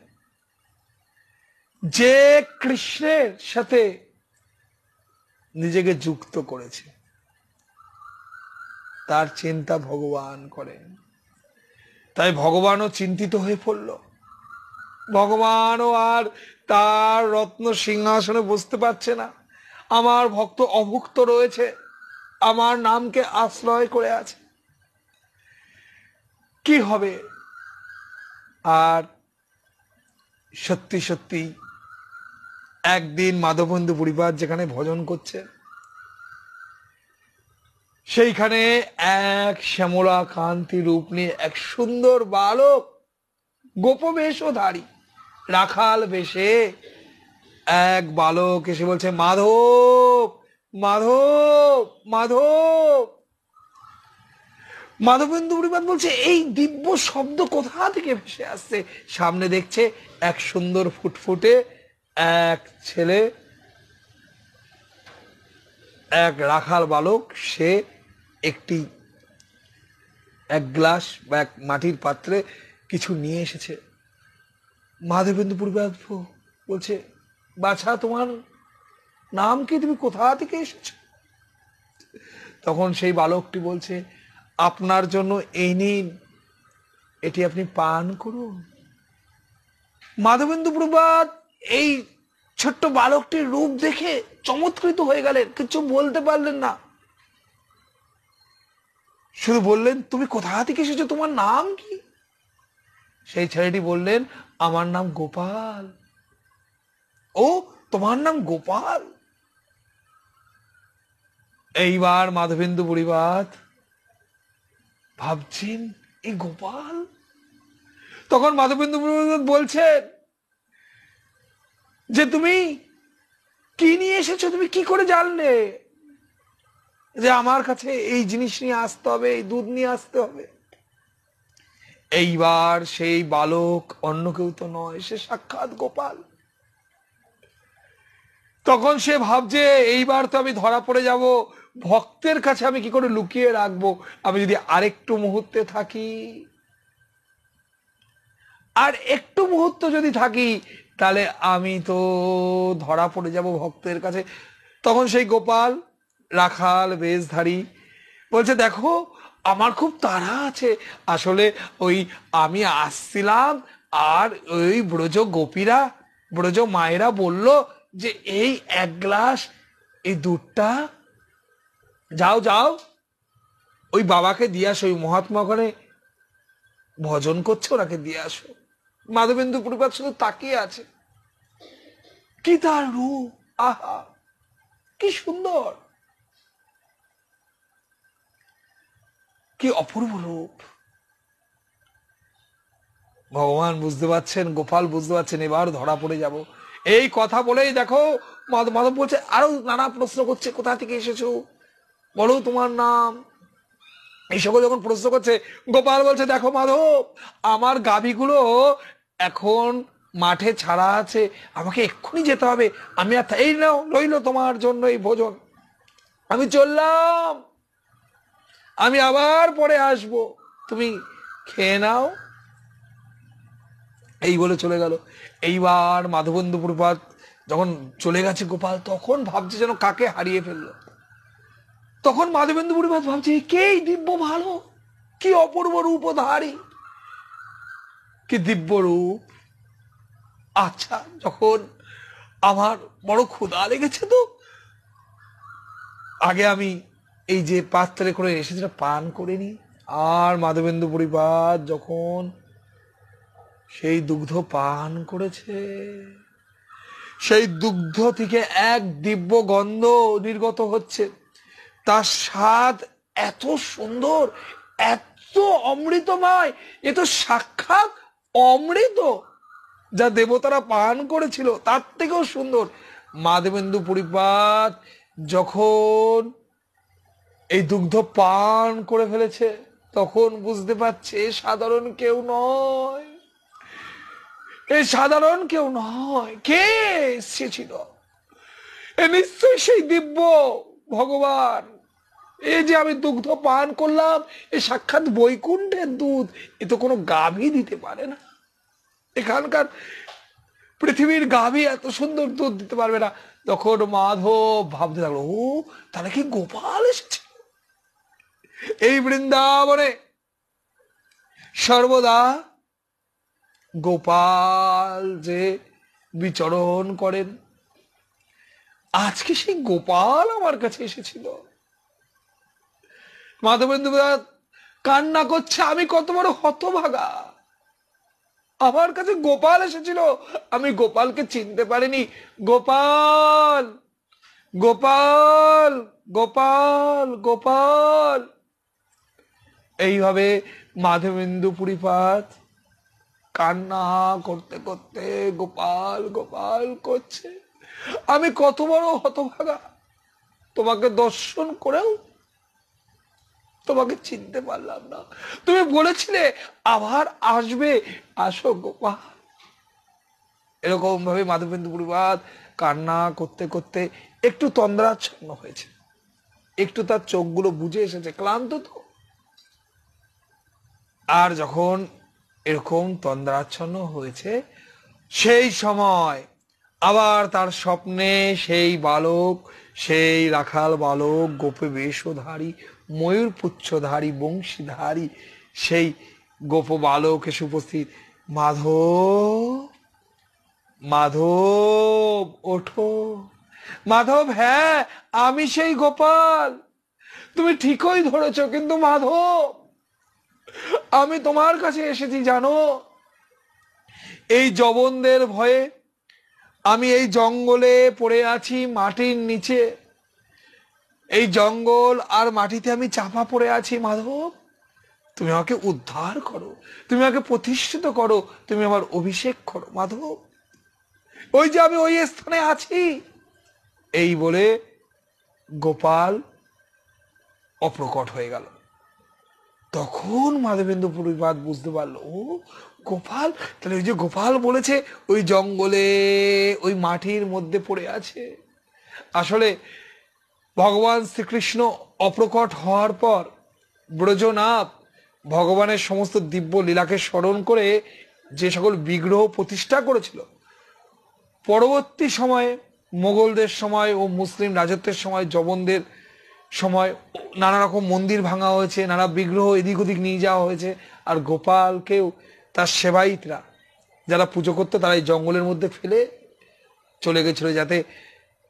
যে কৃষ্ণের সাথে নিজেকে যুক্ত করেছে তার চিন্তা ভগবান করেন তাই ভগবানও চিন্তিত হয়ে পড়ল ভগবানও আর তার রত্ন সিংহাসনে বসতে পারছে না আমার ভক্ত অভুক্ত রয়েছে আমার নামকে আশ্রয় করে আছে কি হবে আর সত্যি সত্যি একদিন মাধবন্ধু পরিবার যেখানে ভজন করছে সেইখানে এক শ্যামলা কান্তি রূপ নিয়ে এক সুন্দর বালক গোপবেশ ধারী রাখাল বেশে এক বালক এসে বলছে মাধব মাধব মাধব মাধবেন্দু পরিবাদ বলছে এই দিব্য শব্দ কোথা থেকে ভেসে আসছে সামনে দেখছে এক সুন্দর ফুটফুটে এক ছেলে এক রাখাল বালক সে একটি এক গ্লাস বা এক মাটির পাত্রে কিছু নিয়ে এসেছে মহাদেবেন্দু পূর্বাধ্য বলছে বাছা তোমার নাম কি তুমি কোথা থেকে এসেছ তখন সেই বালকটি বলছে আপনার জন্য এই নিন এটি আপনি পান করুন মাধবেন্দু প্রবাদ এই ছোট্ট বালকটির রূপ দেখে চমৎকৃত হয়ে গেলেন কিছু বলতে পারলেন না শুধু বললেন তুমি কোথা থেকে এসেছো তোমার নাম কি সেই ছেলেটি বললেন আমার নাম গোপাল ও তোমার নাম গোপাল এইবার মাধবেন্দু পরিবাদ ভাবছেন এই গোপাল তখন মাধবেন্দু পরিবাদ বলছেন যে তুমি কি নিয়ে এসেছো তুমি কি করে জানলে যে আমার কাছে এই জিনিস নিয়ে আসতে হবে এই দুধ নিয়ে আসতে হবে এইবার সেই বালক অন্য কেউ তো নয় সে সাক্ষাৎ গোপাল তখন সে ভাবছে এইবার তো আমি ধরা পড়ে যাব ভক্তের কাছে আমি কি করে লুকিয়ে রাখবো আমি যদি আরেকটু মুহূর্তে থাকি আর একটু মুহূর্ত যদি থাকি তাহলে আমি তো ধরা পড়ে যাব ভক্তের কাছে তখন সেই গোপাল রাখাল বেশধারী বলছে দেখো আমার খুব তাড়া আছে আসলে ওই আমি আসছিলাম আর ওই ব্রজ গোপীরা ব্রজ মায়েরা বলল যে এই এক গ্লাস এই দুধটা যাও যাও ওই বাবাকে দিয়ে আসো ওই মহাত্মা ঘরে ভজন করছে ওনাকে দিয়ে আসো মাধবেন্দু প্রপাত শুধু তাকিয়ে আছে কি তার রূপ আহা কি সুন্দর কি অপূর্ব রূপ ভগবান বুঝতে পারছেন গোপাল বুঝতে পারছেন এবার ধরা পড়ে যাব এই কথা বলেই দেখো মাধব বলছে আরো নানা প্রশ্ন করছে কোথা থেকে এসেছো বলো তোমার নাম এই সকল যখন প্রশ্ন করছে গোপাল বলছে দেখো মাধব আমার গাভীগুলো এখন মাঠে ছাড়া আছে আমাকে এক্ষুনি যেতে হবে আমি আর এই নাও রইল তোমার জন্য এই ভোজন আমি চললাম আমি আবার পরে আসব তুমি খেয়ে নাও এই বলে চলে গেল এইবার মাধবেন্দু প্রপাত যখন চলে গেছে গোপাল তখন ভাবছে যেন কাকে হারিয়ে ফেললো তখন মাধবেন্দু প্রপাত ভাবছে কে দিব্য ভালো কি অপূর্ব রূপধারী কি দিব্য রূপ আচ্ছা যখন আমার বড় ক্ষুদা লেগেছে তো আগে আমি এই যে পাত্রে করে যেটা পান করেনি আর মাধবেন্দু পরিবার যখন সেই দুগ্ধ পান করেছে সেই দুগ্ধ থেকে এক দিব্য গন্ধ নির্গত হচ্ছে তার স্বাদ এত সুন্দর এত অমৃতময় এ তো সাক্ষাৎ অমৃত যা দেবতারা পান করেছিল তার থেকেও সুন্দর মাধবেন্দু পরিপাত যখন এই দুগ্ধ পান করে ফেলেছে তখন বুঝতে পারছে সাধারণ কেউ নয় এই সাধারণ কেউ নয় কে সে ছিল এ নিশ্চয়ই সেই দিব্য ভগবান এই যে আমি দুগ্ধ পান করলাম এ সাক্ষাৎ বৈকুণ্ঠের দুধ এ তো কোনো গাভী দিতে পারে না এখানকার পৃথিবীর গাভী এত সুন্দর দুধ দিতে পারবে না তখন মাধব ভাবতে থাকলো ও তাহলে কি গোপাল এসেছে এই বৃন্দাবনে সর্বদা গোপাল যে বিচরণ করেন আজকে সেই গোপাল আমার কাছে এসেছিল মাধবেন্দু কান্না করছে আমি কত বড় হতভাগা আমার কাছে গোপাল এসেছিল আমি গোপালকে চিনতে পারিনি গোপাল গোপাল গোপাল গোপাল এইভাবে মাধবেন্দু পুরীপাত কান্না করতে করতে গোপাল গোপাল করছে আমি কত বড় হতভাগা তোমাকে দর্শন করেও তোমাকে চিনতে পারলাম না তুমি বলেছিলে আবার আসবে আসো গোপাল এরকম ভাবে মাধবেন্দু পুরীপাত কান্না করতে করতে একটু তন্দ্রাচ্ছন্ন হয়েছে একটু তার চোখগুলো বুঝে এসেছে ক্লান্ত তো আর যখন এরকম তন্দ্রাচ্ছন্ন হয়েছে সেই সময় আবার তার স্বপ্নে সেই বালক সেই রাখাল বালক গোপে বেশধারী ময়ূর পুচ্ছধারী বংশীধারী সেই গোপ বালক এসে উপস্থিত মাধব মাধব ওঠো মাধব হ্যাঁ আমি সেই গোপাল তুমি ঠিকই ধরেছ কিন্তু মাধব আমি তোমার কাছে এসেছি জানো এই জবনদের ভয়ে আমি এই জঙ্গলে পড়ে আছি মাটির নিচে এই জঙ্গল আর মাটিতে আমি চাপা পড়ে আছি মাধব তুমি আমাকে উদ্ধার করো তুমি আমাকে প্রতিষ্ঠিত করো তুমি আমার অভিষেক করো মাধব ওই যে আমি ওই স্থানে আছি এই বলে গোপাল অপ্রকট হয়ে গেল তখন মাধবেন্দু পুরীপাদ বুঝতে পারলো ও গোপাল তাহলে ওই যে গোপাল বলেছে ওই জঙ্গলে ওই মাটির মধ্যে পড়ে আছে আসলে ভগবান শ্রীকৃষ্ণ অপ্রকট হওয়ার পর ব্রজনাথ ভগবানের সমস্ত দিব্য লীলাকে স্মরণ করে যে সকল বিগ্রহ প্রতিষ্ঠা করেছিল পরবর্তী সময়ে মোগলদের সময় ও মুসলিম রাজত্বের সময় জবনদের সময় নানা রকম মন্দির ভাঙা হয়েছে নানা বিগ্রহ এদিক ওদিক নিয়ে যাওয়া হয়েছে আর গোপালকেও তার সেবাইতরা যারা পুজো করতো তারা এই জঙ্গলের মধ্যে ফেলে চলে গেছিল যাতে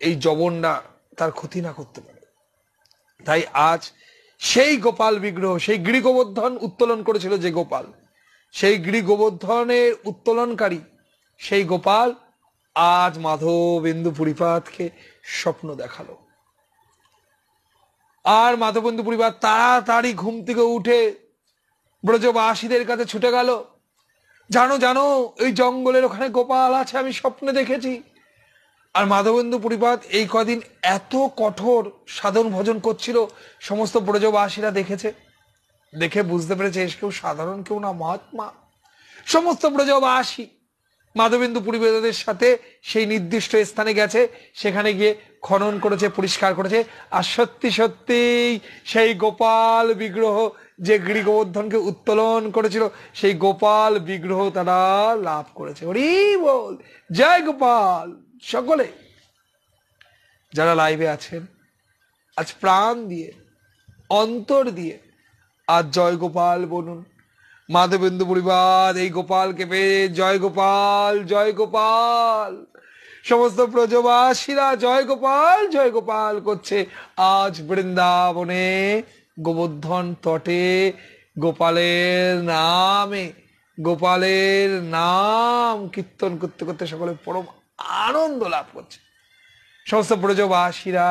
এই জবনটা তার ক্ষতি না করতে পারে তাই আজ সেই গোপাল বিগ্রহ সেই গিরি গোবর্ধন উত্তোলন করেছিল যে গোপাল সেই গিরি গোবর্ধনের উত্তোলনকারী সেই গোপাল আজ মাধবেন্দু পরিপাতকে স্বপ্ন দেখালো আর মাধবন্ধু পরিবার তাড়াতাড়ি ঘুম থেকে উঠে ব্রজবাসীদের কাছে ছুটে গেল জানো জানো ওই জঙ্গলের ওখানে গোপাল আছে আমি স্বপ্নে দেখেছি আর মাধবেন্দু পরিবার এই কদিন এত কঠোর সাধন ভজন করছিল সমস্ত ব্রজবাসীরা দেখেছে দেখে বুঝতে পেরেছে এস কেউ সাধারণ কেউ না মহাত্মা সমস্ত ব্রজবাসী মাধবেন্দু পরিবেদের সাথে সেই নির্দিষ্ট স্থানে গেছে সেখানে গিয়ে খনন করেছে পরিষ্কার করেছে আর সত্যি সত্যি সেই গোপাল বিগ্রহ যে গৃহবর্ধনকে উত্তোলন করেছিল সেই গোপাল বিগ্রহ তারা লাভ করেছে হরি বল জয় গোপাল সকলে যারা লাইভে আছেন আজ প্রাণ দিয়ে অন্তর দিয়ে আজ জয় গোপাল বলুন মাধবেন্দু পরিবার এই গোপালকে পেয়ে জয় গোপাল জয় গোপাল সমস্ত প্রজবাসীরা জয় গোপাল জয় গোপাল করছে আজ বৃন্দাবনে গোবর্ধন তটে গোপালের নামে গোপালের নাম কীর্তন করতে করতে সকলে পরম আনন্দ লাভ করছে সমস্ত ব্রজবাসীরা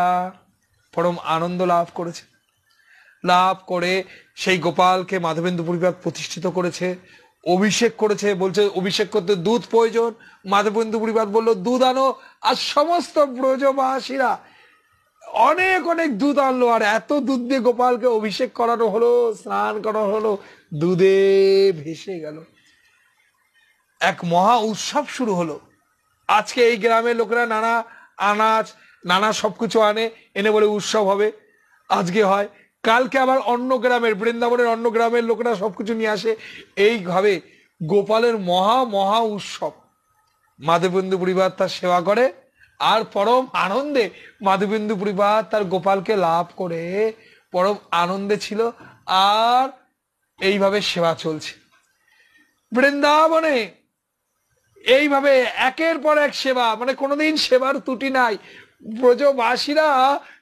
পরম আনন্দ লাভ করেছে লাভ করে সেই গোপালকে মাধবেন্দু পরিবার প্রতিষ্ঠিত করেছে অভিষেক করেছে বলছে অভিষেক করতে দুধ প্রয়োজন মাধবেন্দু পরিবার বললো দুধ আনো আর সমস্ত ব্রজবাসীরা অনেক অনেক দুধ আনলো আর এত দুধ দিয়ে গোপালকে অভিষেক করানো হলো স্নান করানো হলো দুধে ভেসে গেল এক মহা উৎসব শুরু হলো আজকে এই গ্রামের লোকেরা নানা আনাজ নানা সবকিছু আনে এনে বলে উৎসব হবে আজকে হয় কালকে আবার অন্য গ্রামের বৃন্দাবনের অন্য গ্রামের লোকেরা সবকিছু নিয়ে আসে এইভাবে গোপালের মহা মহা উৎসব মাধবেন্দু পরিবার তার সেবা করে আর পরম আনন্দে মাধবেন্দু পরিবার তার গোপালকে লাভ করে পরম আনন্দে ছিল আর এইভাবে সেবা চলছে বৃন্দাবনে এইভাবে একের পর এক সেবা মানে কোনোদিন সেবার ত্রুটি নাই ব্রজবাসীরা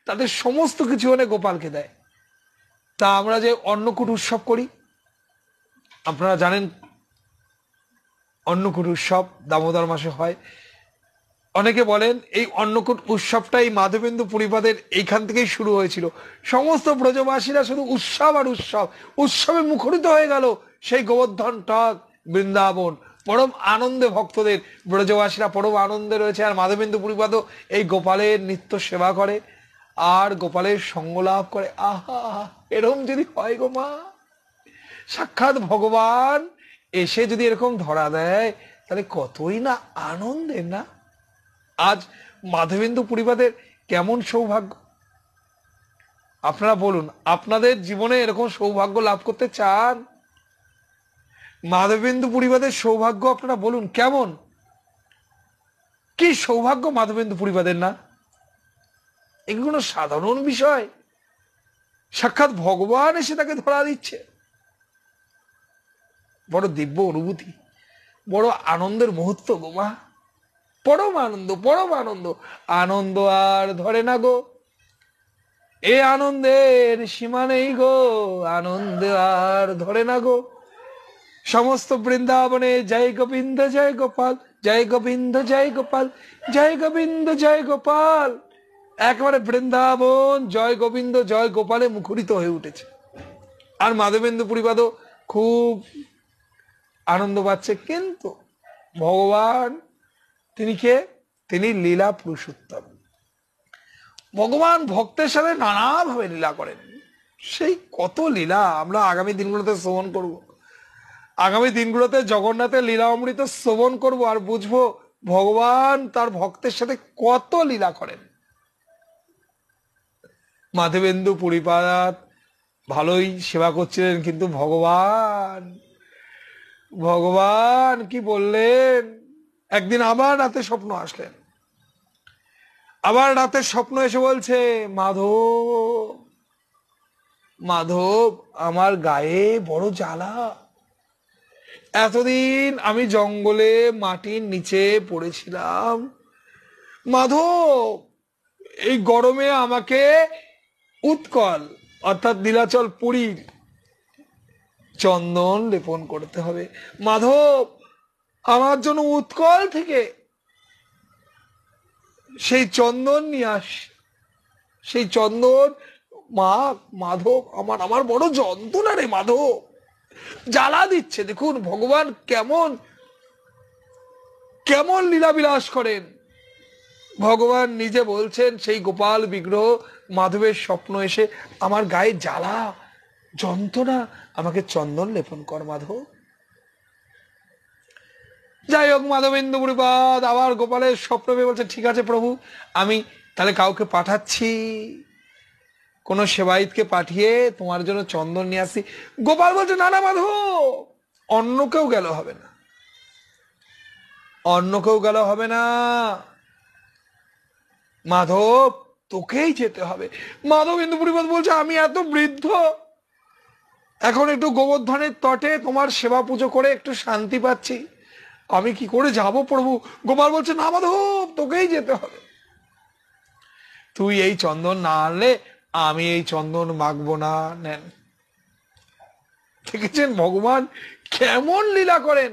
তাদের সমস্ত কিছু মানে গোপালকে দেয় তা আমরা যে অন্নকূট উৎসব করি আপনারা জানেন অন্নকূট উৎসব দামোদর মাসে হয় অনেকে বলেন এই অন্নকূট উৎসবটা এই মাধবেন্দু পরিবারের এইখান থেকেই শুরু হয়েছিল সমস্ত ব্রজবাসীরা শুধু উৎসব আর উৎসব উৎসবে মুখরিত হয়ে গেল সেই গোবর্ধন টক বৃন্দাবন পরম আনন্দে ভক্তদের ব্রজবাসীরা পরম আনন্দে রয়েছে আর মাধবেন্দু পরিবাদও এই গোপালের নিত্য সেবা করে আর গোপালের সঙ্গ লাভ করে আহা এরম যদি হয় গো মা সাক্ষাৎ ভগবান এসে যদি এরকম ধরা দেয় তাহলে কতই না আনন্দের না আজ মাধবেন্দু পরিবাদের কেমন সৌভাগ্য আপনারা বলুন আপনাদের জীবনে এরকম সৌভাগ্য লাভ করতে চান মাধবেন্দু পরিবাদের সৌভাগ্য আপনারা বলুন কেমন কি সৌভাগ্য মাধবেন্দু পরিবাদের না এগুলো কোনো সাধারণ বিষয় সাক্ষাৎ ভগবান এসে তাকে ধরা দিচ্ছে বড় দিব্য অনুভূতি বড় আনন্দের মুহূর্ত গো মা পরম আনন্দ পরম আনন্দ আনন্দ আর ধরে না গো এ আনন্দের সীমা নেই গো আনন্দ আর ধরে না গো সমস্ত বৃন্দাবনে জয় গোবিন্দ জয় গোপাল জয় গোবিন্দ জয় গোপাল জয় গোবিন্দ জয় গোপাল একেবারে বৃন্দাবন জয় গোবিন্দ জয় গোপালে মুখরিত হয়ে উঠেছে আর মাধবেন্দু পরিবাদও খুব আনন্দ পাচ্ছে কিন্তু ভগবান তিনি কে তিনি লীলা পুরুষোত্তম ভগবান ভক্তের সাথে নানাভাবে লীলা করেন সেই কত লীলা আমরা আগামী দিনগুলোতে শ্রবণ করব। আগামী দিনগুলোতে জগন্নাথের লীলা অমৃত শ্রবণ করব আর বুঝবো ভগবান তার ভক্তের সাথে কত লীলা করেন মাধবেন্দু পরিপাত ভালোই সেবা করছিলেন কিন্তু ভগবান ভগবান কি বললেন একদিন আবার রাতে স্বপ্ন আসলেন আবার রাতের স্বপ্ন এসে বলছে মাধব মাধব আমার গায়ে বড় জ্বালা এতদিন আমি জঙ্গলে মাটির নিচে পড়েছিলাম মাধব এই গরমে আমাকে উৎকল অর্থাৎ নীলাচল পুরীর চন্দন লেপন করতে হবে মাধব আমার জন্য উৎকল থেকে সেই চন্দন নিয়ে আস সেই চন্দন মা মাধব আমার আমার বড় যন্ত্রণা রে মাধব জ্বালা দিচ্ছে দেখুন ভগবান কেমন কেমন লীলা বিলাস করেন ভগবান নিজে বলছেন সেই গোপাল বিগ্রহ মাধবের স্বপ্ন এসে আমার গায়ে জ্বালা যন্ত্রণা আমাকে চন্দন লেপন কর মাধব যাই হোক মাধবেন্দু বুড়িপাদ আবার গোপালের স্বপ্ন বলছে ঠিক আছে প্রভু আমি তাহলে কাউকে পাঠাচ্ছি কোনো সেবায়িতকে পাঠিয়ে তোমার জন্য চন্দন নিয়ে আসি গোপাল বলছে না না মাধব অন্য কেউ গেল হবে না অন্য কেউ গেল হবে না মাধব তোকেই যেতে হবে মাধবেন্দু পরিবার বলছে আমি এত বৃদ্ধ এখন একটু গোবর্ধনের তটে তোমার সেবা পুজো করে একটু শান্তি পাচ্ছি আমি কি করে যাব প্রভু গোপাল বলছে না মাধব তোকেই যেতে হবে তুই এই চন্দন না আনলে আমি এই চন্দন মাগবো না নেন দেখেছেন ভগবান কেমন লীলা করেন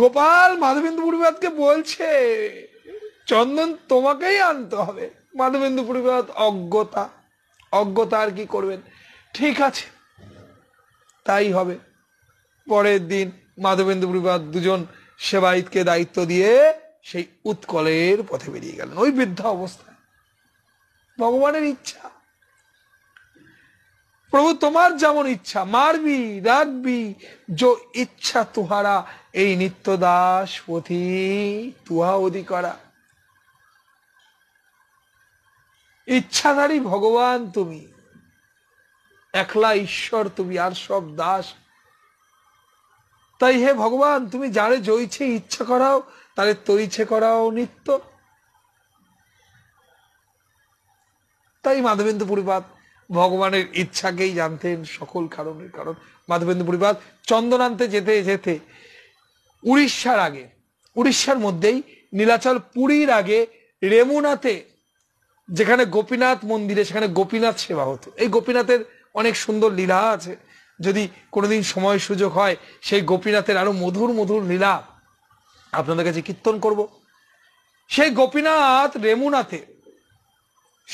গোপাল মাধবেন্দু মাধবেন্দ্র বলছে চন্দন তোমাকেই আনতে হবে মাধবেন্দু পরিবার অজ্ঞতা অজ্ঞতা আর কি করবেন ঠিক আছে তাই হবে পরের দিন মাধবেন্দু পরিবার দুজন সেবায়িতকে দায়িত্ব দিয়ে সেই উৎকলের পথে বেরিয়ে গেলেন ওই বৃদ্ধা অবস্থায় ভগবানের ইচ্ছা প্রভু তোমার যেমন ইচ্ছা মারবি রাখবি যে ইচ্ছা তুহারা এই নিত্য দাস পথি তুহা অধিকারা ইচ্ছাধারী ভগবান তুমি একলা ঈশ্বর তুমি আর সব দাস তাই হে ভগবান তুমি যারে জয়ছে ইচ্ছা করাও তারে তৈছে করাও নিত্য তাই মাধবেন্দু পরিবাদ ভগবানের ইচ্ছাকেই জানতেন সকল কারণের কারণ মাধবেন্দ্র চন্দন আনতে যেতে যেতে উড়িষ্যার আগে উড়িষ্যার মধ্যেই নীলাচল পুরীর আগে রেমুনাতে যেখানে গোপীনাথ মন্দিরে সেখানে গোপীনাথ সেবা হতো এই গোপীনাথের অনেক সুন্দর লীলা আছে যদি কোনোদিন সময় সুযোগ হয় সেই গোপীনাথের আরো মধুর মধুর লীলা আপনাদের কাছে কীর্তন করব সেই গোপীনাথ রেমুনাথে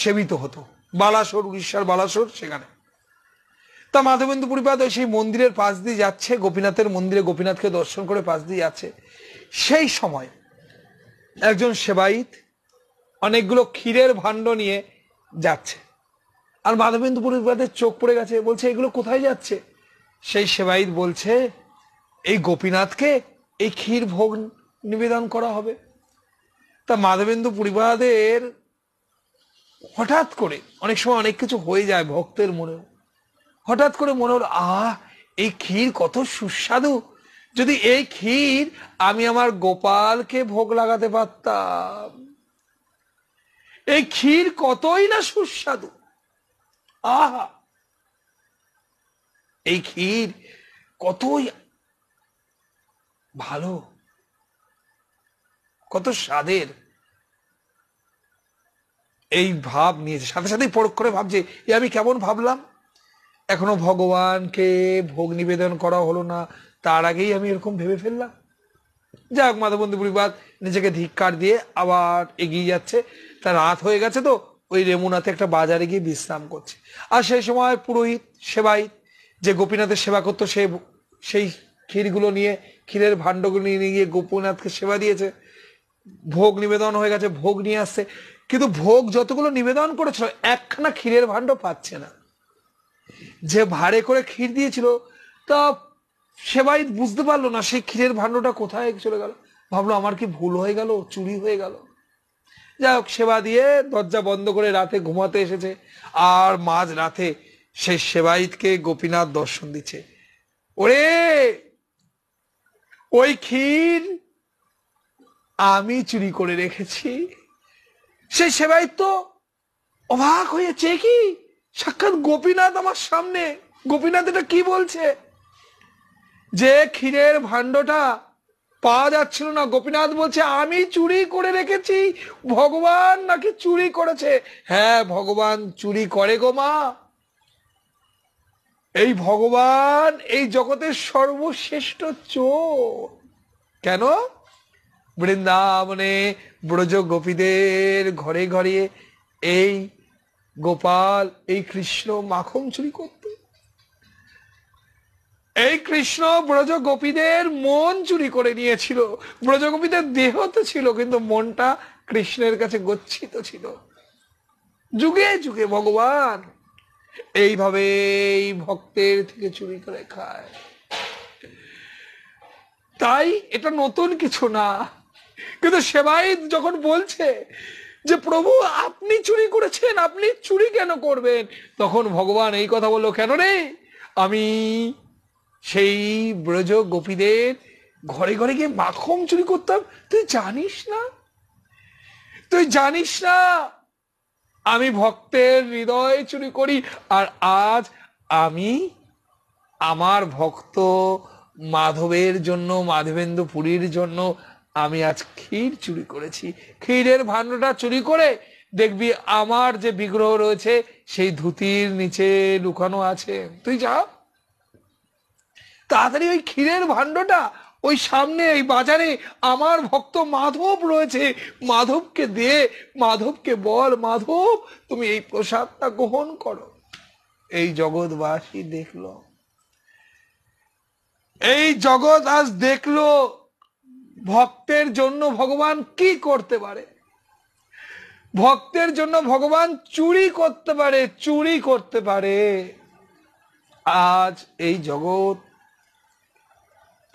সেবিত হতো বালাসর উড়িষ্যার বালাসর সেখানে তা মাধবেন্দু পরিপাত ওই সেই মন্দিরের পাশ দিয়ে যাচ্ছে গোপীনাথের মন্দিরে গোপীনাথকে দর্শন করে পাশ দিয়ে যাচ্ছে সেই সময় একজন সেবায়িত অনেকগুলো ক্ষীরের ভাণ্ড নিয়ে যাচ্ছে আর মাধবেন্দু পুরুষবাদের চোখ পড়ে গেছে বলছে এগুলো কোথায় যাচ্ছে সেই সেবাইত বলছে এই গোপীনাথকে এই ক্ষীর ভোগ নিবেদন করা হবে তা মাধবেন্দু পরিবাদের হঠাৎ করে অনেক সময় অনেক কিছু হয়ে যায় ভক্তের মনেও হঠাৎ করে মনে হল আহ এই ক্ষীর কত সুস্বাদু যদি এই ক্ষীর আমি আমার গোপালকে ভোগ লাগাতে পারতাম এই ক্ষীর কতই না সুস্বাদু আহা এই ক্ষীর কতই ভালো কত স্বাদের এই ভাব নিয়েছে সাথে সাথেই পরোক্ষ করে ভাবছে এ আমি কেমন ভাবলাম এখনো ভগবানকে ভোগ নিবেদন করা হলো না তার আগেই আমি এরকম ভেবে ফেললাম যাক মাধবন্ধু পরিবার নিজেকে ধিক্কার দিয়ে আবার এগিয়ে যাচ্ছে তা রাত হয়ে গেছে তো ওই রেমুনাতে একটা বাজারে গিয়ে বিশ্রাম করছে আর সেই সময় পুরোহিত সেবাই যে গোপীনাথের সেবা করতো সে সেই ক্ষীরগুলো নিয়ে ক্ষীরের ভাণ্ডগুলো নিয়ে গিয়ে গোপীনাথকে সেবা দিয়েছে ভোগ নিবেদন হয়ে গেছে ভোগ নিয়ে আসছে কিন্তু ভোগ যতগুলো নিবেদন করেছিল একখানা ক্ষীরের ভাণ্ড পাচ্ছে না যে ভাড়ে করে ক্ষীর দিয়েছিল তা সেবাই বুঝতে পারলো না সেই ক্ষীরের ভাণ্ডটা কোথায় চলে গেল ভাবলো আমার কি ভুল হয়ে গেল চুরি হয়ে গেল যাই হোক সেবা দিয়ে দরজা বন্ধ করে রাতে ঘুমাতে এসেছে আর মাঝ রাতে সে সেবাইতকে গোপীনাথ দর্শন দিচ্ছে ওরে ওই ক্ষীর আমি চুরি করে রেখেছি সে সেবাই তো অবাক হয়েছে কি সাক্ষাৎ গোপীনাথ আমার সামনে গোপীনাথ এটা কি বলছে যে ক্ষীরের ভাণ্ডটা পাওয়া যাচ্ছিল না গোপীনাথ বলছে আমি চুরি করে রেখেছি ভগবান নাকি চুরি করেছে হ্যাঁ ভগবান চুরি করে গো মা এই ভগবান এই জগতের সর্বশ্রেষ্ঠ চোর কেন বৃন্দাবনে ব্রজ গোপীদের ঘরে ঘরে এই গোপাল এই কৃষ্ণ মাখন চুরি করতে এই কৃষ্ণ ব্রজ গোপীদের মন চুরি করে নিয়েছিল ব্রজ গোপীদের দেহ তো ছিল কিন্তু মনটা কৃষ্ণের কাছে গচ্ছিত ছিল যুগে যুগে ভগবান এইভাবে এই ভক্তের থেকে চুরি করে খায় তাই এটা নতুন কিছু না কিন্তু সেবাই যখন বলছে যে প্রভু আপনি চুরি করেছেন আপনি চুরি কেন করবেন তখন ভগবান এই কথা বললো কেন রে আমি সেই ব্রজ গোপীদের ঘরে ঘরে গিয়ে মাখন চুরি করতাম তুই জানিস না তুই জানিস না আমি ভক্তের হৃদয় চুরি করি আর আজ আমি আমার ভক্ত মাধবের জন্য মাধবেন্দু পুরীর জন্য আমি আজ ক্ষীর চুরি করেছি ক্ষীরের ভাণ্ডটা চুরি করে দেখবি আমার যে বিগ্রহ রয়েছে সেই ধুতির নিচে লুকানো আছে তুই যা তাড়াতাড়ি ওই ক্ষীরের ভাণ্ডটা ওই সামনে এই বাজারে আমার ভক্ত মাধব রয়েছে মাধবকে দে মাধবকে বল মাধব তুমি এই প্রসাদটা গ্রহণ করো এই জগৎবাসী দেখল এই জগৎ আজ দেখল ভক্তের জন্য ভগবান কি করতে পারে ভক্তের জন্য ভগবান চুরি করতে পারে চুরি করতে পারে আজ এই জগৎ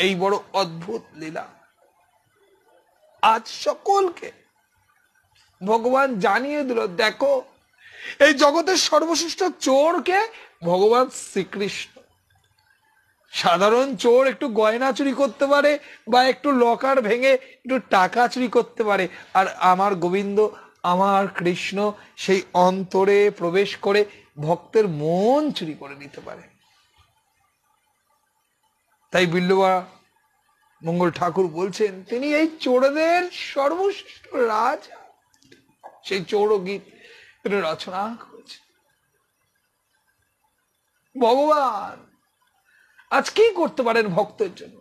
এই বড় অদ্ভুত লীলা আজ সকলকে ভগবান জানিয়ে দিল দেখো এই জগতের সর্বশ্রেষ্ঠ চোরকে ভগবান শ্রীকৃষ্ণ সাধারণ চোর একটু গয়না চুরি করতে পারে বা একটু লকার ভেঙে একটু টাকা চুরি করতে পারে আর আমার গোবিন্দ আমার কৃষ্ণ সেই অন্তরে প্রবেশ করে ভক্তের মন চুরি করে নিতে পারে তাই বিল্লবা মঙ্গল ঠাকুর বলছেন তিনি এই চোরদের সর্বশ্রেষ্ঠ রাজা সেই চোর গীত তিনি রচনা করেছেন ভগবান আজ কি করতে পারেন ভক্তের জন্য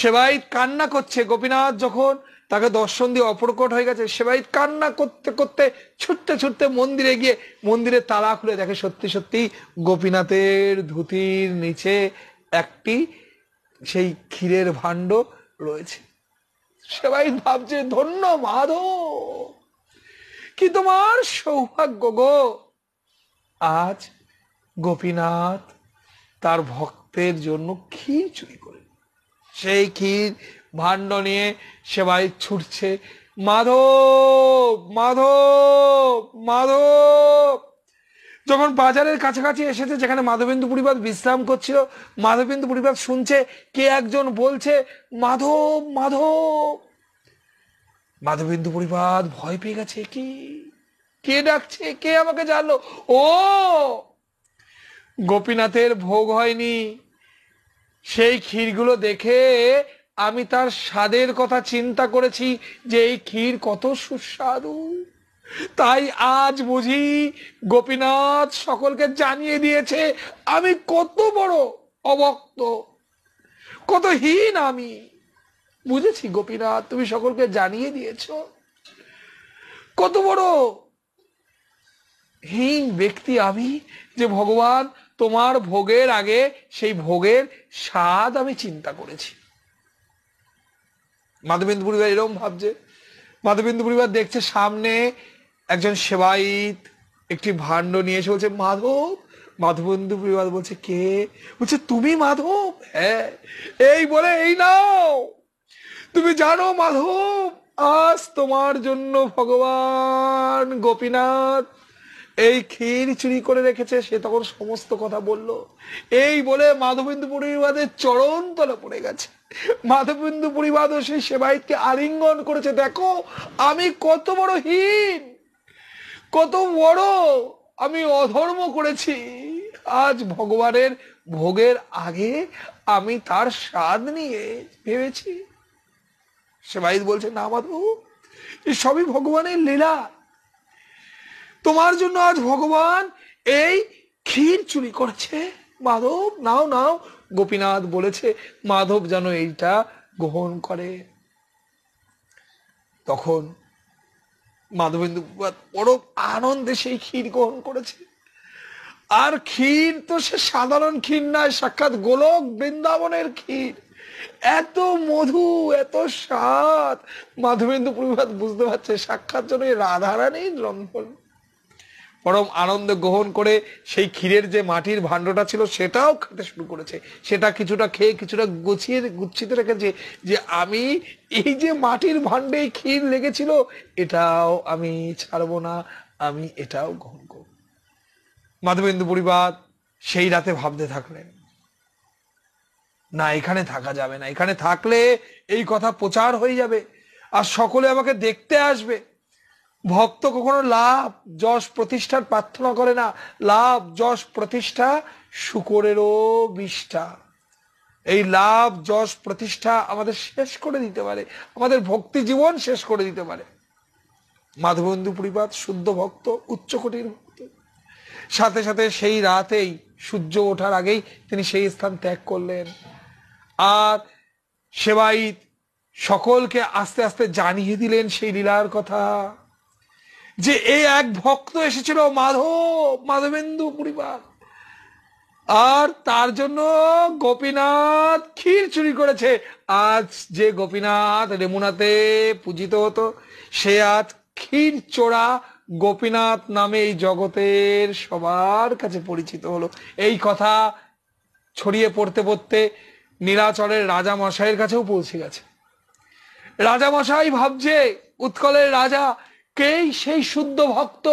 সেবাই কান্না করছে গোপীনাথ যখন তাকে দর্শন দিয়ে অপ্রকট হয়ে গেছে সেবাই কান্না করতে করতে ছুটতে ছুটতে মন্দিরে গিয়ে মন্দিরে তালা খুলে দেখে সত্যি সত্যি গোপীনাথের ধুতির নিচে একটি সেই ক্ষীরের ভাণ্ড রয়েছে সেবাই ভাবছে ধন্য মাধব কি তোমার সৌভাগ্য গো আজ গোপীনাথ তার ভক্তের জন্য ক্ষীর চুরি করে সেই ক্ষীর ভাণ্ড নিয়ে সেবাই ছুটছে মাধব মাধব মাধব যখন বাজারের কাছাকাছি এসেছে যেখানে মাধবেন্দু পরিবার বিশ্রাম করছিল মাধবেন্দু পরিবার শুনছে কে একজন বলছে মাধব মাধব মাধবেন্দু পরিবার ভয় পেয়ে গেছে কি কে ডাকছে কে আমাকে জানলো ও গোপীনাথের ভোগ হয়নি সেই ক্ষীরগুলো দেখে আমি তার স্বাদের কথা চিন্তা করেছি যে এই ক্ষীর কত সুস্বাদু তাই আজ বুঝি গোপীনাথ সকলকে জানিয়ে দিয়েছে আমি কত বড় অবক্ত কত হীন আমি বুঝেছি গোপীনাথ তুমি সকলকে জানিয়ে দিয়েছ কত বড় হীন ব্যক্তি আমি যে ভগবান তোমার ভোগের আগে সেই ভোগের স্বাদ আমি চিন্তা করেছি মাধবেন্দু পরিবার এরকম ভাবছে মাধবেন্দু পরিবার দেখছে সামনে একজন সেবায়িত একটি ভাণ্ড নিয়ে এসে বলছে মাধব মাধবন্ধু প্রিয়াল বলছে কে বলছে তুমি মাধব হ্যাঁ এই বলে এই নাও তুমি জানো মাধব আজ তোমার জন্য ভগবান গোপীনাথ এই ক্ষীর চুরি করে রেখেছে সে তখন সমস্ত কথা বলল এই বলে মাধবেন্দু পরিবাদের চরণ তলে পড়ে গেছে মাধবেন্দু পরিবাদও সেই সেবায়িতকে আলিঙ্গন করেছে দেখো আমি কত বড় হীন কত বড় আমি অধর্ম করেছি আজ ভগবানের ভোগের আগে আমি তার স্বাদ নিয়ে ভেবেছি সেবাইদ বলছে না মাধু সবই ভগবানের লীলা তোমার জন্য আজ ভগবান এই ক্ষীর চুরি করেছে মাধব নাও নাও গোপীনাথ বলেছে মাধব যেন এইটা গ্রহণ করে তখন মাধবেন্দু বড় আনন্দে সেই ক্ষীর গ্রহণ করেছে আর ক্ষীর তো সে সাধারণ ক্ষীর নয় সাক্ষাৎ গোলক বৃন্দাবনের ক্ষীর এত মধু এত স্বাদ মাধবেন্দু প্রভাত বুঝতে পারছে সাক্ষাৎ জন্য রাধারানীর রন্ধন পরম আনন্দ গ্রহণ করে সেই ক্ষীরের যে মাটির ভাণ্ডটা ছিল সেটাও খেতে শুরু করেছে সেটা কিছুটা খেয়ে কিছুটা গুছিয়ে গুচ্ছিতে রেখেছে যে আমি এই যে মাটির ভাণ্ডে ক্ষীর লেগেছিল এটাও আমি ছাড়ব না আমি এটাও গ্রহণ করব মাধবেন্দু পরিবার সেই রাতে ভাবতে থাকলেন না এখানে থাকা যাবে না এখানে থাকলে এই কথা প্রচার হয়ে যাবে আর সকলে আমাকে দেখতে আসবে ভক্ত কখনো লাভ যশ প্রতিষ্ঠার প্রার্থনা করে না লাভ যশ প্রতিষ্ঠা শুকরেরও বিষ্ঠা এই লাভ যশ প্রতিষ্ঠা আমাদের শেষ করে দিতে পারে আমাদের ভক্তি জীবন শেষ করে দিতে পারে মাধবন্ধু পরিবাদ শুদ্ধ ভক্ত উচ্চকোটির ভক্ত সাথে সাথে সেই রাতেই সূর্য ওঠার আগেই তিনি সেই স্থান ত্যাগ করলেন আর সেবাই সকলকে আস্তে আস্তে জানিয়ে দিলেন সেই লীলার কথা যে এই এক ভক্ত এসেছিল মাধব মাধবেন্দু পরিবার আর তার জন্য গোপীনাথ ক্ষীর চুরি করেছে আজ যে গোপীনাথ রেমুনাতে পূজিত হতো সে আজ ক্ষীর চোরা গোপীনাথ নামে এই জগতের সবার কাছে পরিচিত হলো এই কথা ছড়িয়ে পড়তে পড়তে নীলাচলের রাজা মশাইয়ের কাছেও পৌঁছে গেছে রাজা মশাই ভাবছে উৎকলের রাজা কেই সেই শুদ্ধ ভক্ত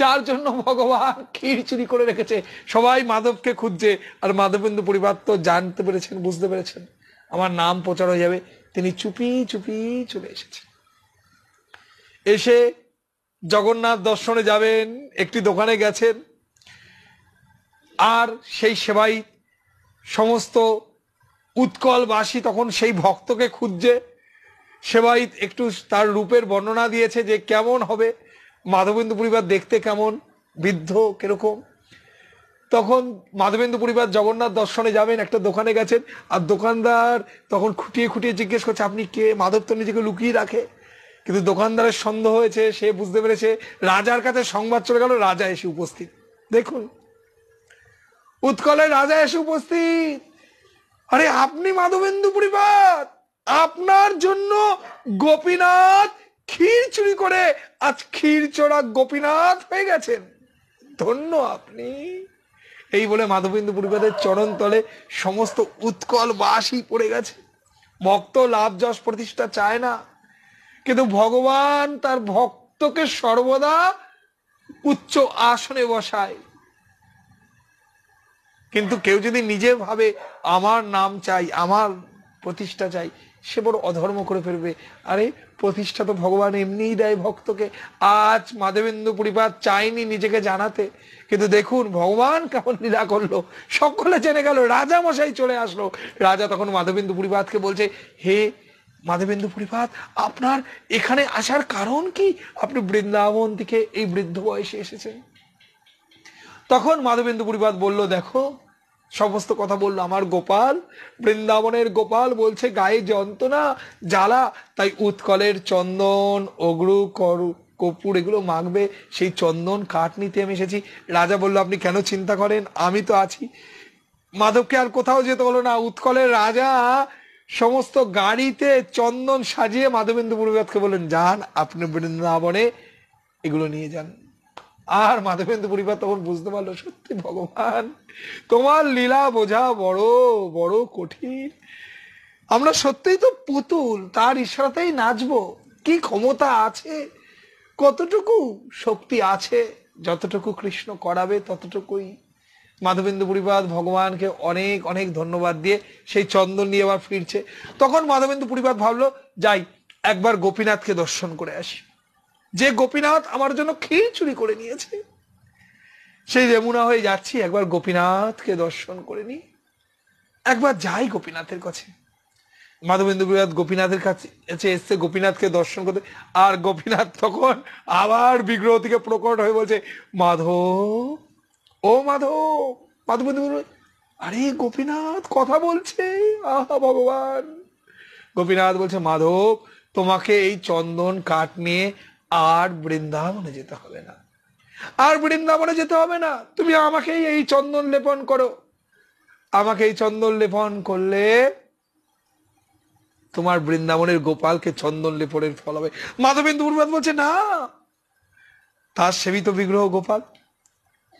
যার জন্য ভগবান ক্ষীর চুরি করে রেখেছে সবাই মাধবকে খুঁজছে আর মাধবেন্দু পরিবার তো জানতে পেরেছেন বুঝতে পেরেছেন আমার নাম প্রচার হয়ে যাবে তিনি চুপি চুপি চলে এসেছেন এসে জগন্নাথ দর্শনে যাবেন একটি দোকানে গেছেন আর সেই সেবাই সমস্ত উৎকলবাসী তখন সেই ভক্তকে খুঁজছে সেবাই একটু তার রূপের বর্ণনা দিয়েছে যে কেমন হবে মাধবেন্দু পরিবার দেখতে কেমন বৃদ্ধ কিরকম তখন মাধবেন্দু পরিবার জগন্নাথ দর্শনে যাবেন একটা দোকানে গেছেন আর দোকানদার তখন খুঁটিয়ে খুঁটিয়ে জিজ্ঞেস করছে আপনি কে মাধব তো নিজেকে লুকিয়ে রাখে কিন্তু দোকানদারের সন্দেহ হয়েছে সে বুঝতে পেরেছে রাজার কাছে সংবাদ চলে গেল রাজা এসে উপস্থিত দেখুন উৎকলে রাজা এসে উপস্থিত আরে আপনি মাধবেন্দু পরিবার আপনার জন্য গোপীনাথ ক্ষীর চুরি করে আজ ক্ষীর চোরা গোপীনাথ হয়ে গেছেন ধন্য আপনি এই বলে মাধবেন্দু পুরীপাদের চরণ তলে সমস্ত উৎকল বাসই পড়ে গেছে ভক্ত লাভ যশ প্রতিষ্ঠা চায় না কিন্তু ভগবান তার ভক্তকে সর্বদা উচ্চ আসনে বসায় কিন্তু কেউ যদি নিজে ভাবে আমার নাম চাই আমার প্রতিষ্ঠা চাই সে বড় অধর্ম করে ফেলবে আরে প্রতিষ্ঠা তো ভগবান এমনিই দেয় ভক্তকে আজ মাধবেন্দু পরিপাত চাইনি নিজেকে জানাতে কিন্তু দেখুন ভগবান কেমন নিরা করলো সকলে জেনে গেল রাজা মশাই চলে আসলো রাজা তখন মাধবেন্দু পরিপাতকে বলছে হে মাধবেন্দু পরিপাত আপনার এখানে আসার কারণ কি আপনি বৃন্দাবন থেকে এই বৃদ্ধ বয়সে এসেছেন তখন মাধবেন্দু পরিপাত বলল দেখো সমস্ত কথা বললো আমার গোপাল বৃন্দাবনের গোপাল বলছে গায়ে যন্ত্রণা জ্বালা তাই উৎকলের চন্দন অগ্রু করু কপুর এগুলো মাখবে সেই চন্দন কাঠ নিতে আমি এসেছি রাজা বললো আপনি কেন চিন্তা করেন আমি তো আছি মাধবকে আর কোথাও যেতে হলো না উৎকলের রাজা সমস্ত গাড়িতে চন্দন সাজিয়ে মাধবেন্দু পুরবাদকে বলেন যান আপনি বৃন্দাবনে এগুলো নিয়ে যান আর মাধবেন্দু পরিবার তখন বুঝতে পারলো সত্যি ভগবান তোমার লীলা বোঝা বড় বড় কঠিন আমরা সত্যিই তো পুতুল তার ইশারাতেই নাচবো কি ক্ষমতা আছে কতটুকু শক্তি আছে যতটুকু কৃষ্ণ করাবে ততটুকুই মাধবেন্দু পরিবাদ ভগবানকে অনেক অনেক ধন্যবাদ দিয়ে সেই চন্দন নিয়ে আবার ফিরছে তখন মাধবেন্দু পরিবাদ ভাবলো যাই একবার গোপীনাথকে দর্শন করে আসি যে গোপীনাথ আমার জন্য ক্ষীর চুরি করে নিয়েছে সেই যমুনা হয়ে যাচ্ছি একবার গোপীনাথকে দর্শন করে নি একবার যাই গোপীনাথের কাছে মাধবেন্দু বিরাট গোপীনাথের কাছে এসছে গোপীনাথকে দর্শন করতে আর গোপীনাথ তখন আবার বিগ্রহ থেকে প্রকট হয়ে বলছে মাধব ও মাধব মাধবেন্দু আরে গোপীনাথ কথা বলছে আহা ভগবান গোপীনাথ বলছে মাধব তোমাকে এই চন্দন কাঠ নিয়ে আর বৃন্দাবনে যেতে হবে না আর বৃন্দাবনে যেতে হবে না তুমি আমাকেই এই চন্দন লেপন করো আমাকে এই চন্দন লেপন করলে তোমার বৃন্দাবনের গোপালকে চন্দন লেপনের ফল হবে মাধবেন্দু গুরুবাদ বলছে না তার সেবিত বিগ্রহ গোপাল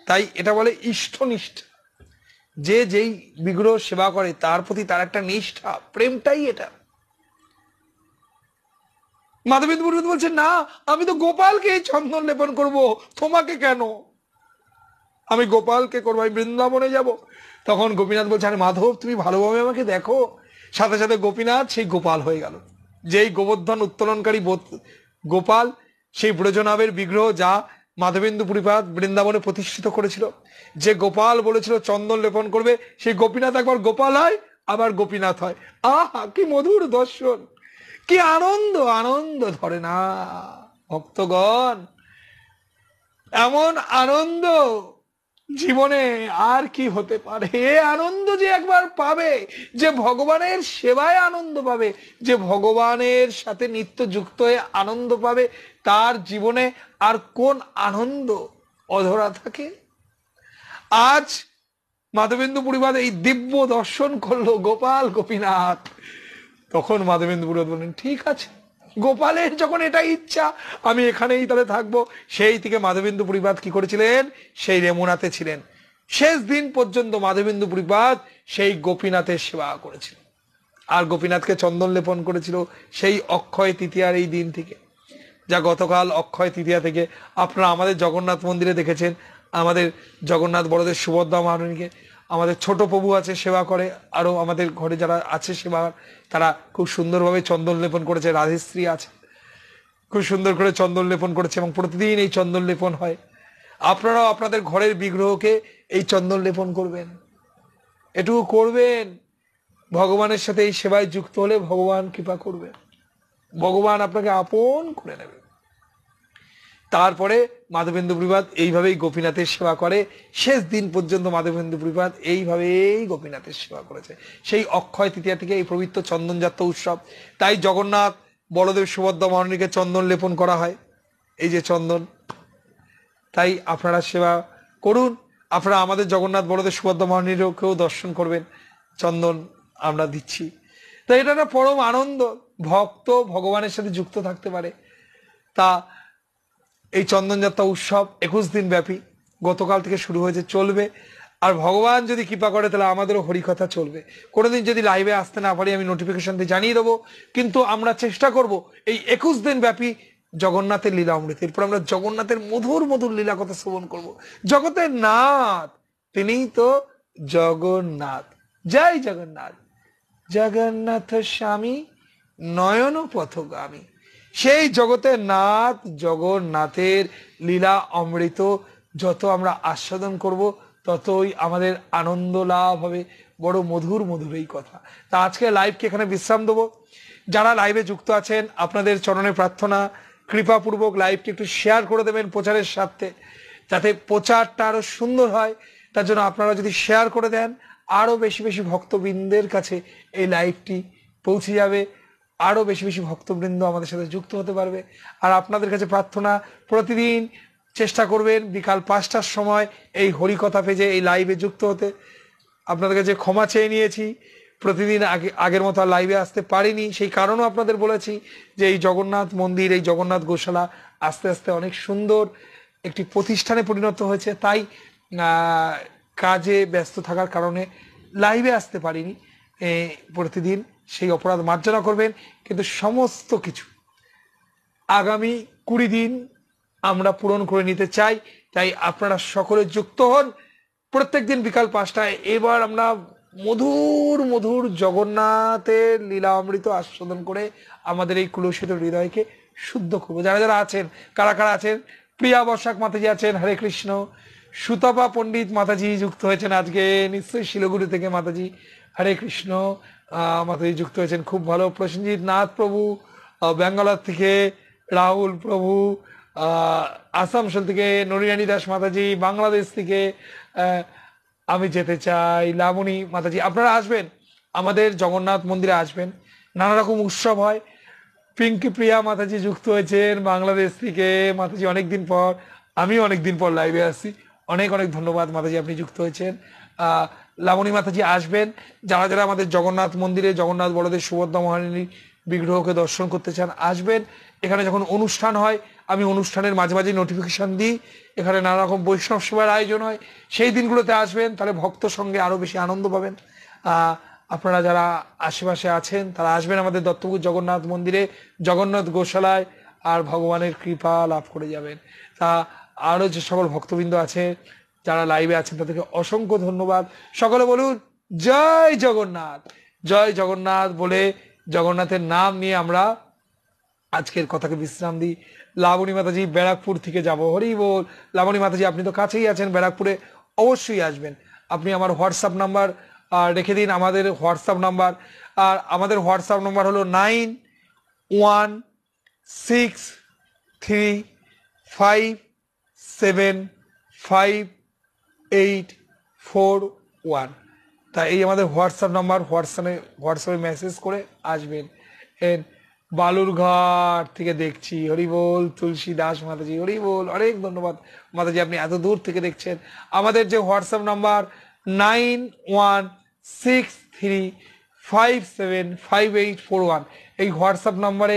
তাই এটা বলে ইষ্টনিষ্ঠ যে যেই বিগ্রহ সেবা করে তার প্রতি তার একটা নিষ্ঠা প্রেমটাই এটা মাধবেন্দু পুরোহিত বলছে না আমি তো গোপালকে চন্দন লেপন করব তোমাকে কেন আমি গোপালকে করবো আমি বৃন্দাবনে যাব তখন গোপীনাথ বলছে আরে মাধব তুমি ভালোভাবে আমাকে দেখো সাথে সাথে গোপীনাথ সেই গোপাল হয়ে গেল যেই গোবর্ধন উত্তোলনকারী গোপাল সেই ব্রজনাবের বিগ্রহ যা মাধবেন্দু পরিপাত বৃন্দাবনে প্রতিষ্ঠিত করেছিল যে গোপাল বলেছিল চন্দন লেপন করবে সেই গোপীনাথ একবার গোপাল হয় আবার গোপীনাথ হয় আহা কি মধুর দর্শন কি আনন্দ আনন্দ ধরে না ভক্তগণ এমন আনন্দ জীবনে আর কি হতে পারে এ আনন্দ যে একবার পাবে যে ভগবানের সেবায় আনন্দ পাবে যে ভগবানের সাথে নিত্য যুক্ত হয়ে আনন্দ পাবে তার জীবনে আর কোন আনন্দ অধরা থাকে আজ মাধবেন্দু পরিবার এই দিব্য দর্শন করলো গোপাল গোপীনাথ তখন মাধবেন্দু পুরোহিত বললেন ঠিক আছে গোপালের যখন এটা ইচ্ছা আমি এখানেই তাহলে থাকবো সেই থেকে মাধবেন্দু পরিবাদ কি করেছিলেন সেই রেমুনাতে ছিলেন শেষ দিন পর্যন্ত মাধবেন্দু পরিবাদ সেই গোপীনাথের সেবা করেছিলেন আর গোপীনাথকে চন্দন লেপন করেছিল সেই অক্ষয় তৃতীয়ার এই দিন থেকে যা গতকাল অক্ষয় তৃতীয়া থেকে আপনারা আমাদের জগন্নাথ মন্দিরে দেখেছেন আমাদের জগন্নাথ বড়দের সুভদ্রা মাহারণীকে আমাদের ছোট প্রভু আছে সেবা করে আরও আমাদের ঘরে যারা আছে সেবা তারা খুব সুন্দরভাবে চন্দন লেপন করেছে রাধেশ্রী আছে খুব সুন্দর করে চন্দন লেপন করেছে এবং প্রতিদিন এই চন্দন লেপন হয় আপনারাও আপনাদের ঘরের বিগ্রহকে এই চন্দন লেপন করবেন এটুকু করবেন ভগবানের সাথে এই সেবায় যুক্ত হলে ভগবান কৃপা করবেন ভগবান আপনাকে আপন করে নেবে তারপরে মাধবেন্দু প্রিপাত এইভাবেই গোপীনাথের সেবা করে শেষ দিন পর্যন্ত মাধবেন্দু প্রিপাত এইভাবেই গোপীনাথের সেবা করেছে সেই অক্ষয় তৃতীয়া থেকে এই পবিত্র চন্দনযাত্রা উৎসব তাই জগন্নাথ বলদেব সুভদ্রা মহানীকে চন্দন লেপন করা হয় এই যে চন্দন তাই আপনারা সেবা করুন আপনারা আমাদের জগন্নাথ বলদেব সুভদ্রা মহারণীরকেও দর্শন করবেন চন্দন আমরা দিচ্ছি তাই এটা একটা পরম আনন্দ ভক্ত ভগবানের সাথে যুক্ত থাকতে পারে তা এই চন্দনযাত্রা উৎসব একুশ দিন ব্যাপী গতকাল থেকে শুরু হয়েছে চলবে আর ভগবান যদি কৃপা করে তাহলে আমাদেরও হরিকথা চলবে কোনোদিন যদি লাইভে আসতে না পারি আমি নোটিফিকেশন দিয়ে জানিয়ে দেবো কিন্তু আমরা চেষ্টা করব এই একুশ দিন ব্যাপী জগন্নাথের লীলা অমৃত এরপর আমরা জগন্নাথের মধুর মধুর লীলা কথা শ্রবণ করব জগতের নাথ তিনিই তো জগন্নাথ জয় জগন্নাথ জগন্নাথ স্বামী নয়ন পথগামী সেই জগতে নাথ জগন্নাথের লীলা অমৃত যত আমরা আস্বাদন করব ততই আমাদের আনন্দ লাভ হবে বড় মধুর মধুর এই কথা তা আজকে লাইভকে এখানে বিশ্রাম দেবো যারা লাইভে যুক্ত আছেন আপনাদের চরণে প্রার্থনা কৃপাপূর্বক লাইভকে একটু শেয়ার করে দেবেন প্রচারের স্বার্থে যাতে প্রচারটা আরও সুন্দর হয় তার জন্য আপনারা যদি শেয়ার করে দেন আরও বেশি বেশি ভক্তবৃন্দের কাছে এই লাইভটি পৌঁছে যাবে আরও বেশি বেশি ভক্তবৃন্দ আমাদের সাথে যুক্ত হতে পারবে আর আপনাদের কাছে প্রার্থনা প্রতিদিন চেষ্টা করবেন বিকাল পাঁচটার সময় এই হরিকথা পেজে এই লাইভে যুক্ত হতে আপনাদের কাছে ক্ষমা চেয়ে নিয়েছি প্রতিদিন আগে আগের মতো আর লাইভে আসতে পারিনি সেই কারণও আপনাদের বলেছি যে এই জগন্নাথ মন্দির এই জগন্নাথ গোশালা আস্তে আস্তে অনেক সুন্দর একটি প্রতিষ্ঠানে পরিণত হয়েছে তাই কাজে ব্যস্ত থাকার কারণে লাইভে আসতে পারিনি প্রতিদিন সেই অপরাধ মার্জনা করবেন কিন্তু সমস্ত কিছু আগামী কুড়ি দিন আমরা পূরণ করে নিতে চাই তাই আপনারা সকলে যুক্ত হন প্রত্যেক দিন বিকাল পাঁচটায় এবার আমরা মধুর মধুর জগন্নাথের লীলা অমৃত আস্বাদন করে আমাদের এই কুলসিত হৃদয়কে শুদ্ধ করবো যারা যারা আছেন কারা কারা আছেন প্রিয়া বর্ষাক মাতাজি আছেন হরে কৃষ্ণ সুতপা পণ্ডিত মাতাজি যুক্ত হয়েছেন আজকে নিশ্চয়ই শিলগুড়ি থেকে মাতাজি হরে কৃষ্ণ আমাদের যুক্ত হয়েছেন খুব ভালো প্রসেনজিৎ নাথ প্রভু বেঙ্গলার থেকে রাহুল প্রভু আসামসোল থেকে নরিয়ানি দাস মাতাজি বাংলাদেশ থেকে আমি যেতে চাই লাবণী মাতাজি আপনারা আসবেন আমাদের জগন্নাথ মন্দিরে আসবেন নানা রকম উৎসব হয় পিঙ্কি প্রিয়া মাতাজি যুক্ত হয়েছেন বাংলাদেশ থেকে মাতাজি অনেকদিন পর আমি অনেকদিন পর লাইভে আসছি অনেক অনেক ধন্যবাদ মাতাজি আপনি যুক্ত হয়েছেন লাবণী মাতাজি আসবেন যারা যারা আমাদের জগন্নাথ মন্দিরে জগন্নাথ বড়দের সুভদ্রা মহারানীর বিগ্রহকে দর্শন করতে চান আসবেন এখানে যখন অনুষ্ঠান হয় আমি অনুষ্ঠানের মাঝে মাঝে নোটিফিকেশান দিই এখানে নানা রকম বৈষ্ণব সেবার আয়োজন হয় সেই দিনগুলোতে আসবেন তাহলে ভক্ত সঙ্গে আরও বেশি আনন্দ পাবেন আপনারা যারা আশেপাশে আছেন তারা আসবেন আমাদের দত্তপুর জগন্নাথ মন্দিরে জগন্নাথ গোশালায় আর ভগবানের কৃপা লাভ করে যাবেন তা আরও যে সকল ভক্তবৃন্দ আছে যারা লাইভে আছেন তাদেরকে অসংখ্য ধন্যবাদ সকলে বলুন জয় জগন্নাথ জয় জগন্নাথ বলে জগন্নাথের নাম নিয়ে আমরা আজকের কথাকে বিশ্রাম দিই লাবণী মাতাজি ব্যারাকপুর থেকে যাব হরি বল লাবণী মাতাজি আপনি তো কাছেই আছেন ব্যারাকপুরে অবশ্যই আসবেন আপনি আমার হোয়াটসঅ্যাপ নাম্বার রেখে দিন আমাদের হোয়াটসঅ্যাপ নাম্বার আর আমাদের হোয়াটসঅ্যাপ নাম্বার হলো nine one six three five seven five eight four one তা এই আমাদের হোয়াটসঅ্যাপ নাম্বার হোয়াটসঅ্যাপে হোয়াটসঅ্যাপে মেসেজ করে আসবেন এন বালুরঘাট থেকে দেখছি হরিবোল তুলসী দাস মাতাজি হরিবোল অনেক ধন্যবাদ মাতাজি আপনি এত দূর থেকে দেখছেন আমাদের যে WhatsApp number nine one six three five seven five eight four one এই হোয়াটসঅ্যাপ নাম্বারে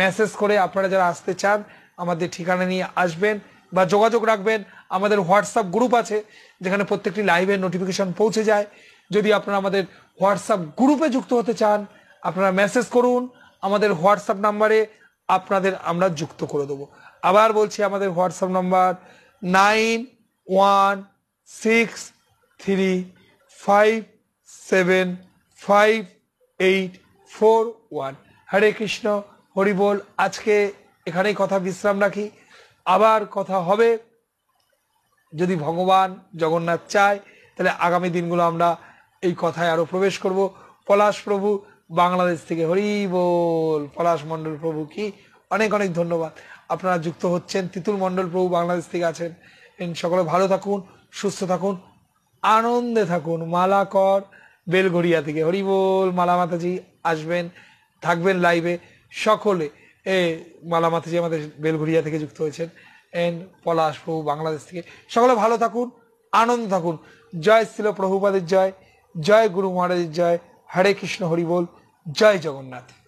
মেসেজ করে আপনারা যারা আসতে চান আমাদের ঠিকানা নিয়ে আসবেন বা যোগাযোগ রাখবেন আমাদের হোয়াটসঅ্যাপ গ্রুপ আছে যেখানে প্রত্যেকটি লাইভের নোটিফিকেশন পৌঁছে যায় যদি আপনারা আমাদের হোয়াটসঅ্যাপ গ্রুপে যুক্ত হতে চান আপনারা মেসেজ করুন আমাদের হোয়াটসঅ্যাপ নাম্বারে আপনাদের আমরা যুক্ত করে দেবো আবার বলছি আমাদের WhatsApp number nine one six three five seven five eight four one Hare Krishna Haribol আজকে এখানেই কথা বিশ্রাম রাখি আবার কথা হবে যদি ভগবান জগন্নাথ চায় তাহলে আগামী দিনগুলো আমরা এই কথায় আরো প্রবেশ করব পলাশ প্রভু বাংলাদেশ থেকে হরি বল পলাশ মণ্ডল প্রভু কি অনেক অনেক ধন্যবাদ আপনারা যুক্ত হচ্ছেন তিতুল মণ্ডল প্রভু বাংলাদেশ থেকে আছেন সকলে ভালো থাকুন সুস্থ থাকুন আনন্দে থাকুন মালা কর বেলঘড়িয়া থেকে হরি বল মালা মাতাজি আসবেন থাকবেন লাইভে সকলে এ মালা আমাদের বেলঘুরিয়া থেকে যুক্ত হয়েছেন এন পলাশ প্রভু বাংলাদেশ থেকে সকলে ভালো থাকুন আনন্দ থাকুন জয় ছিল প্রভুপাদের জয় জয় গুরু মহারাজের জয় হরে কৃষ্ণ হরিবোল জয় জগন্নাথ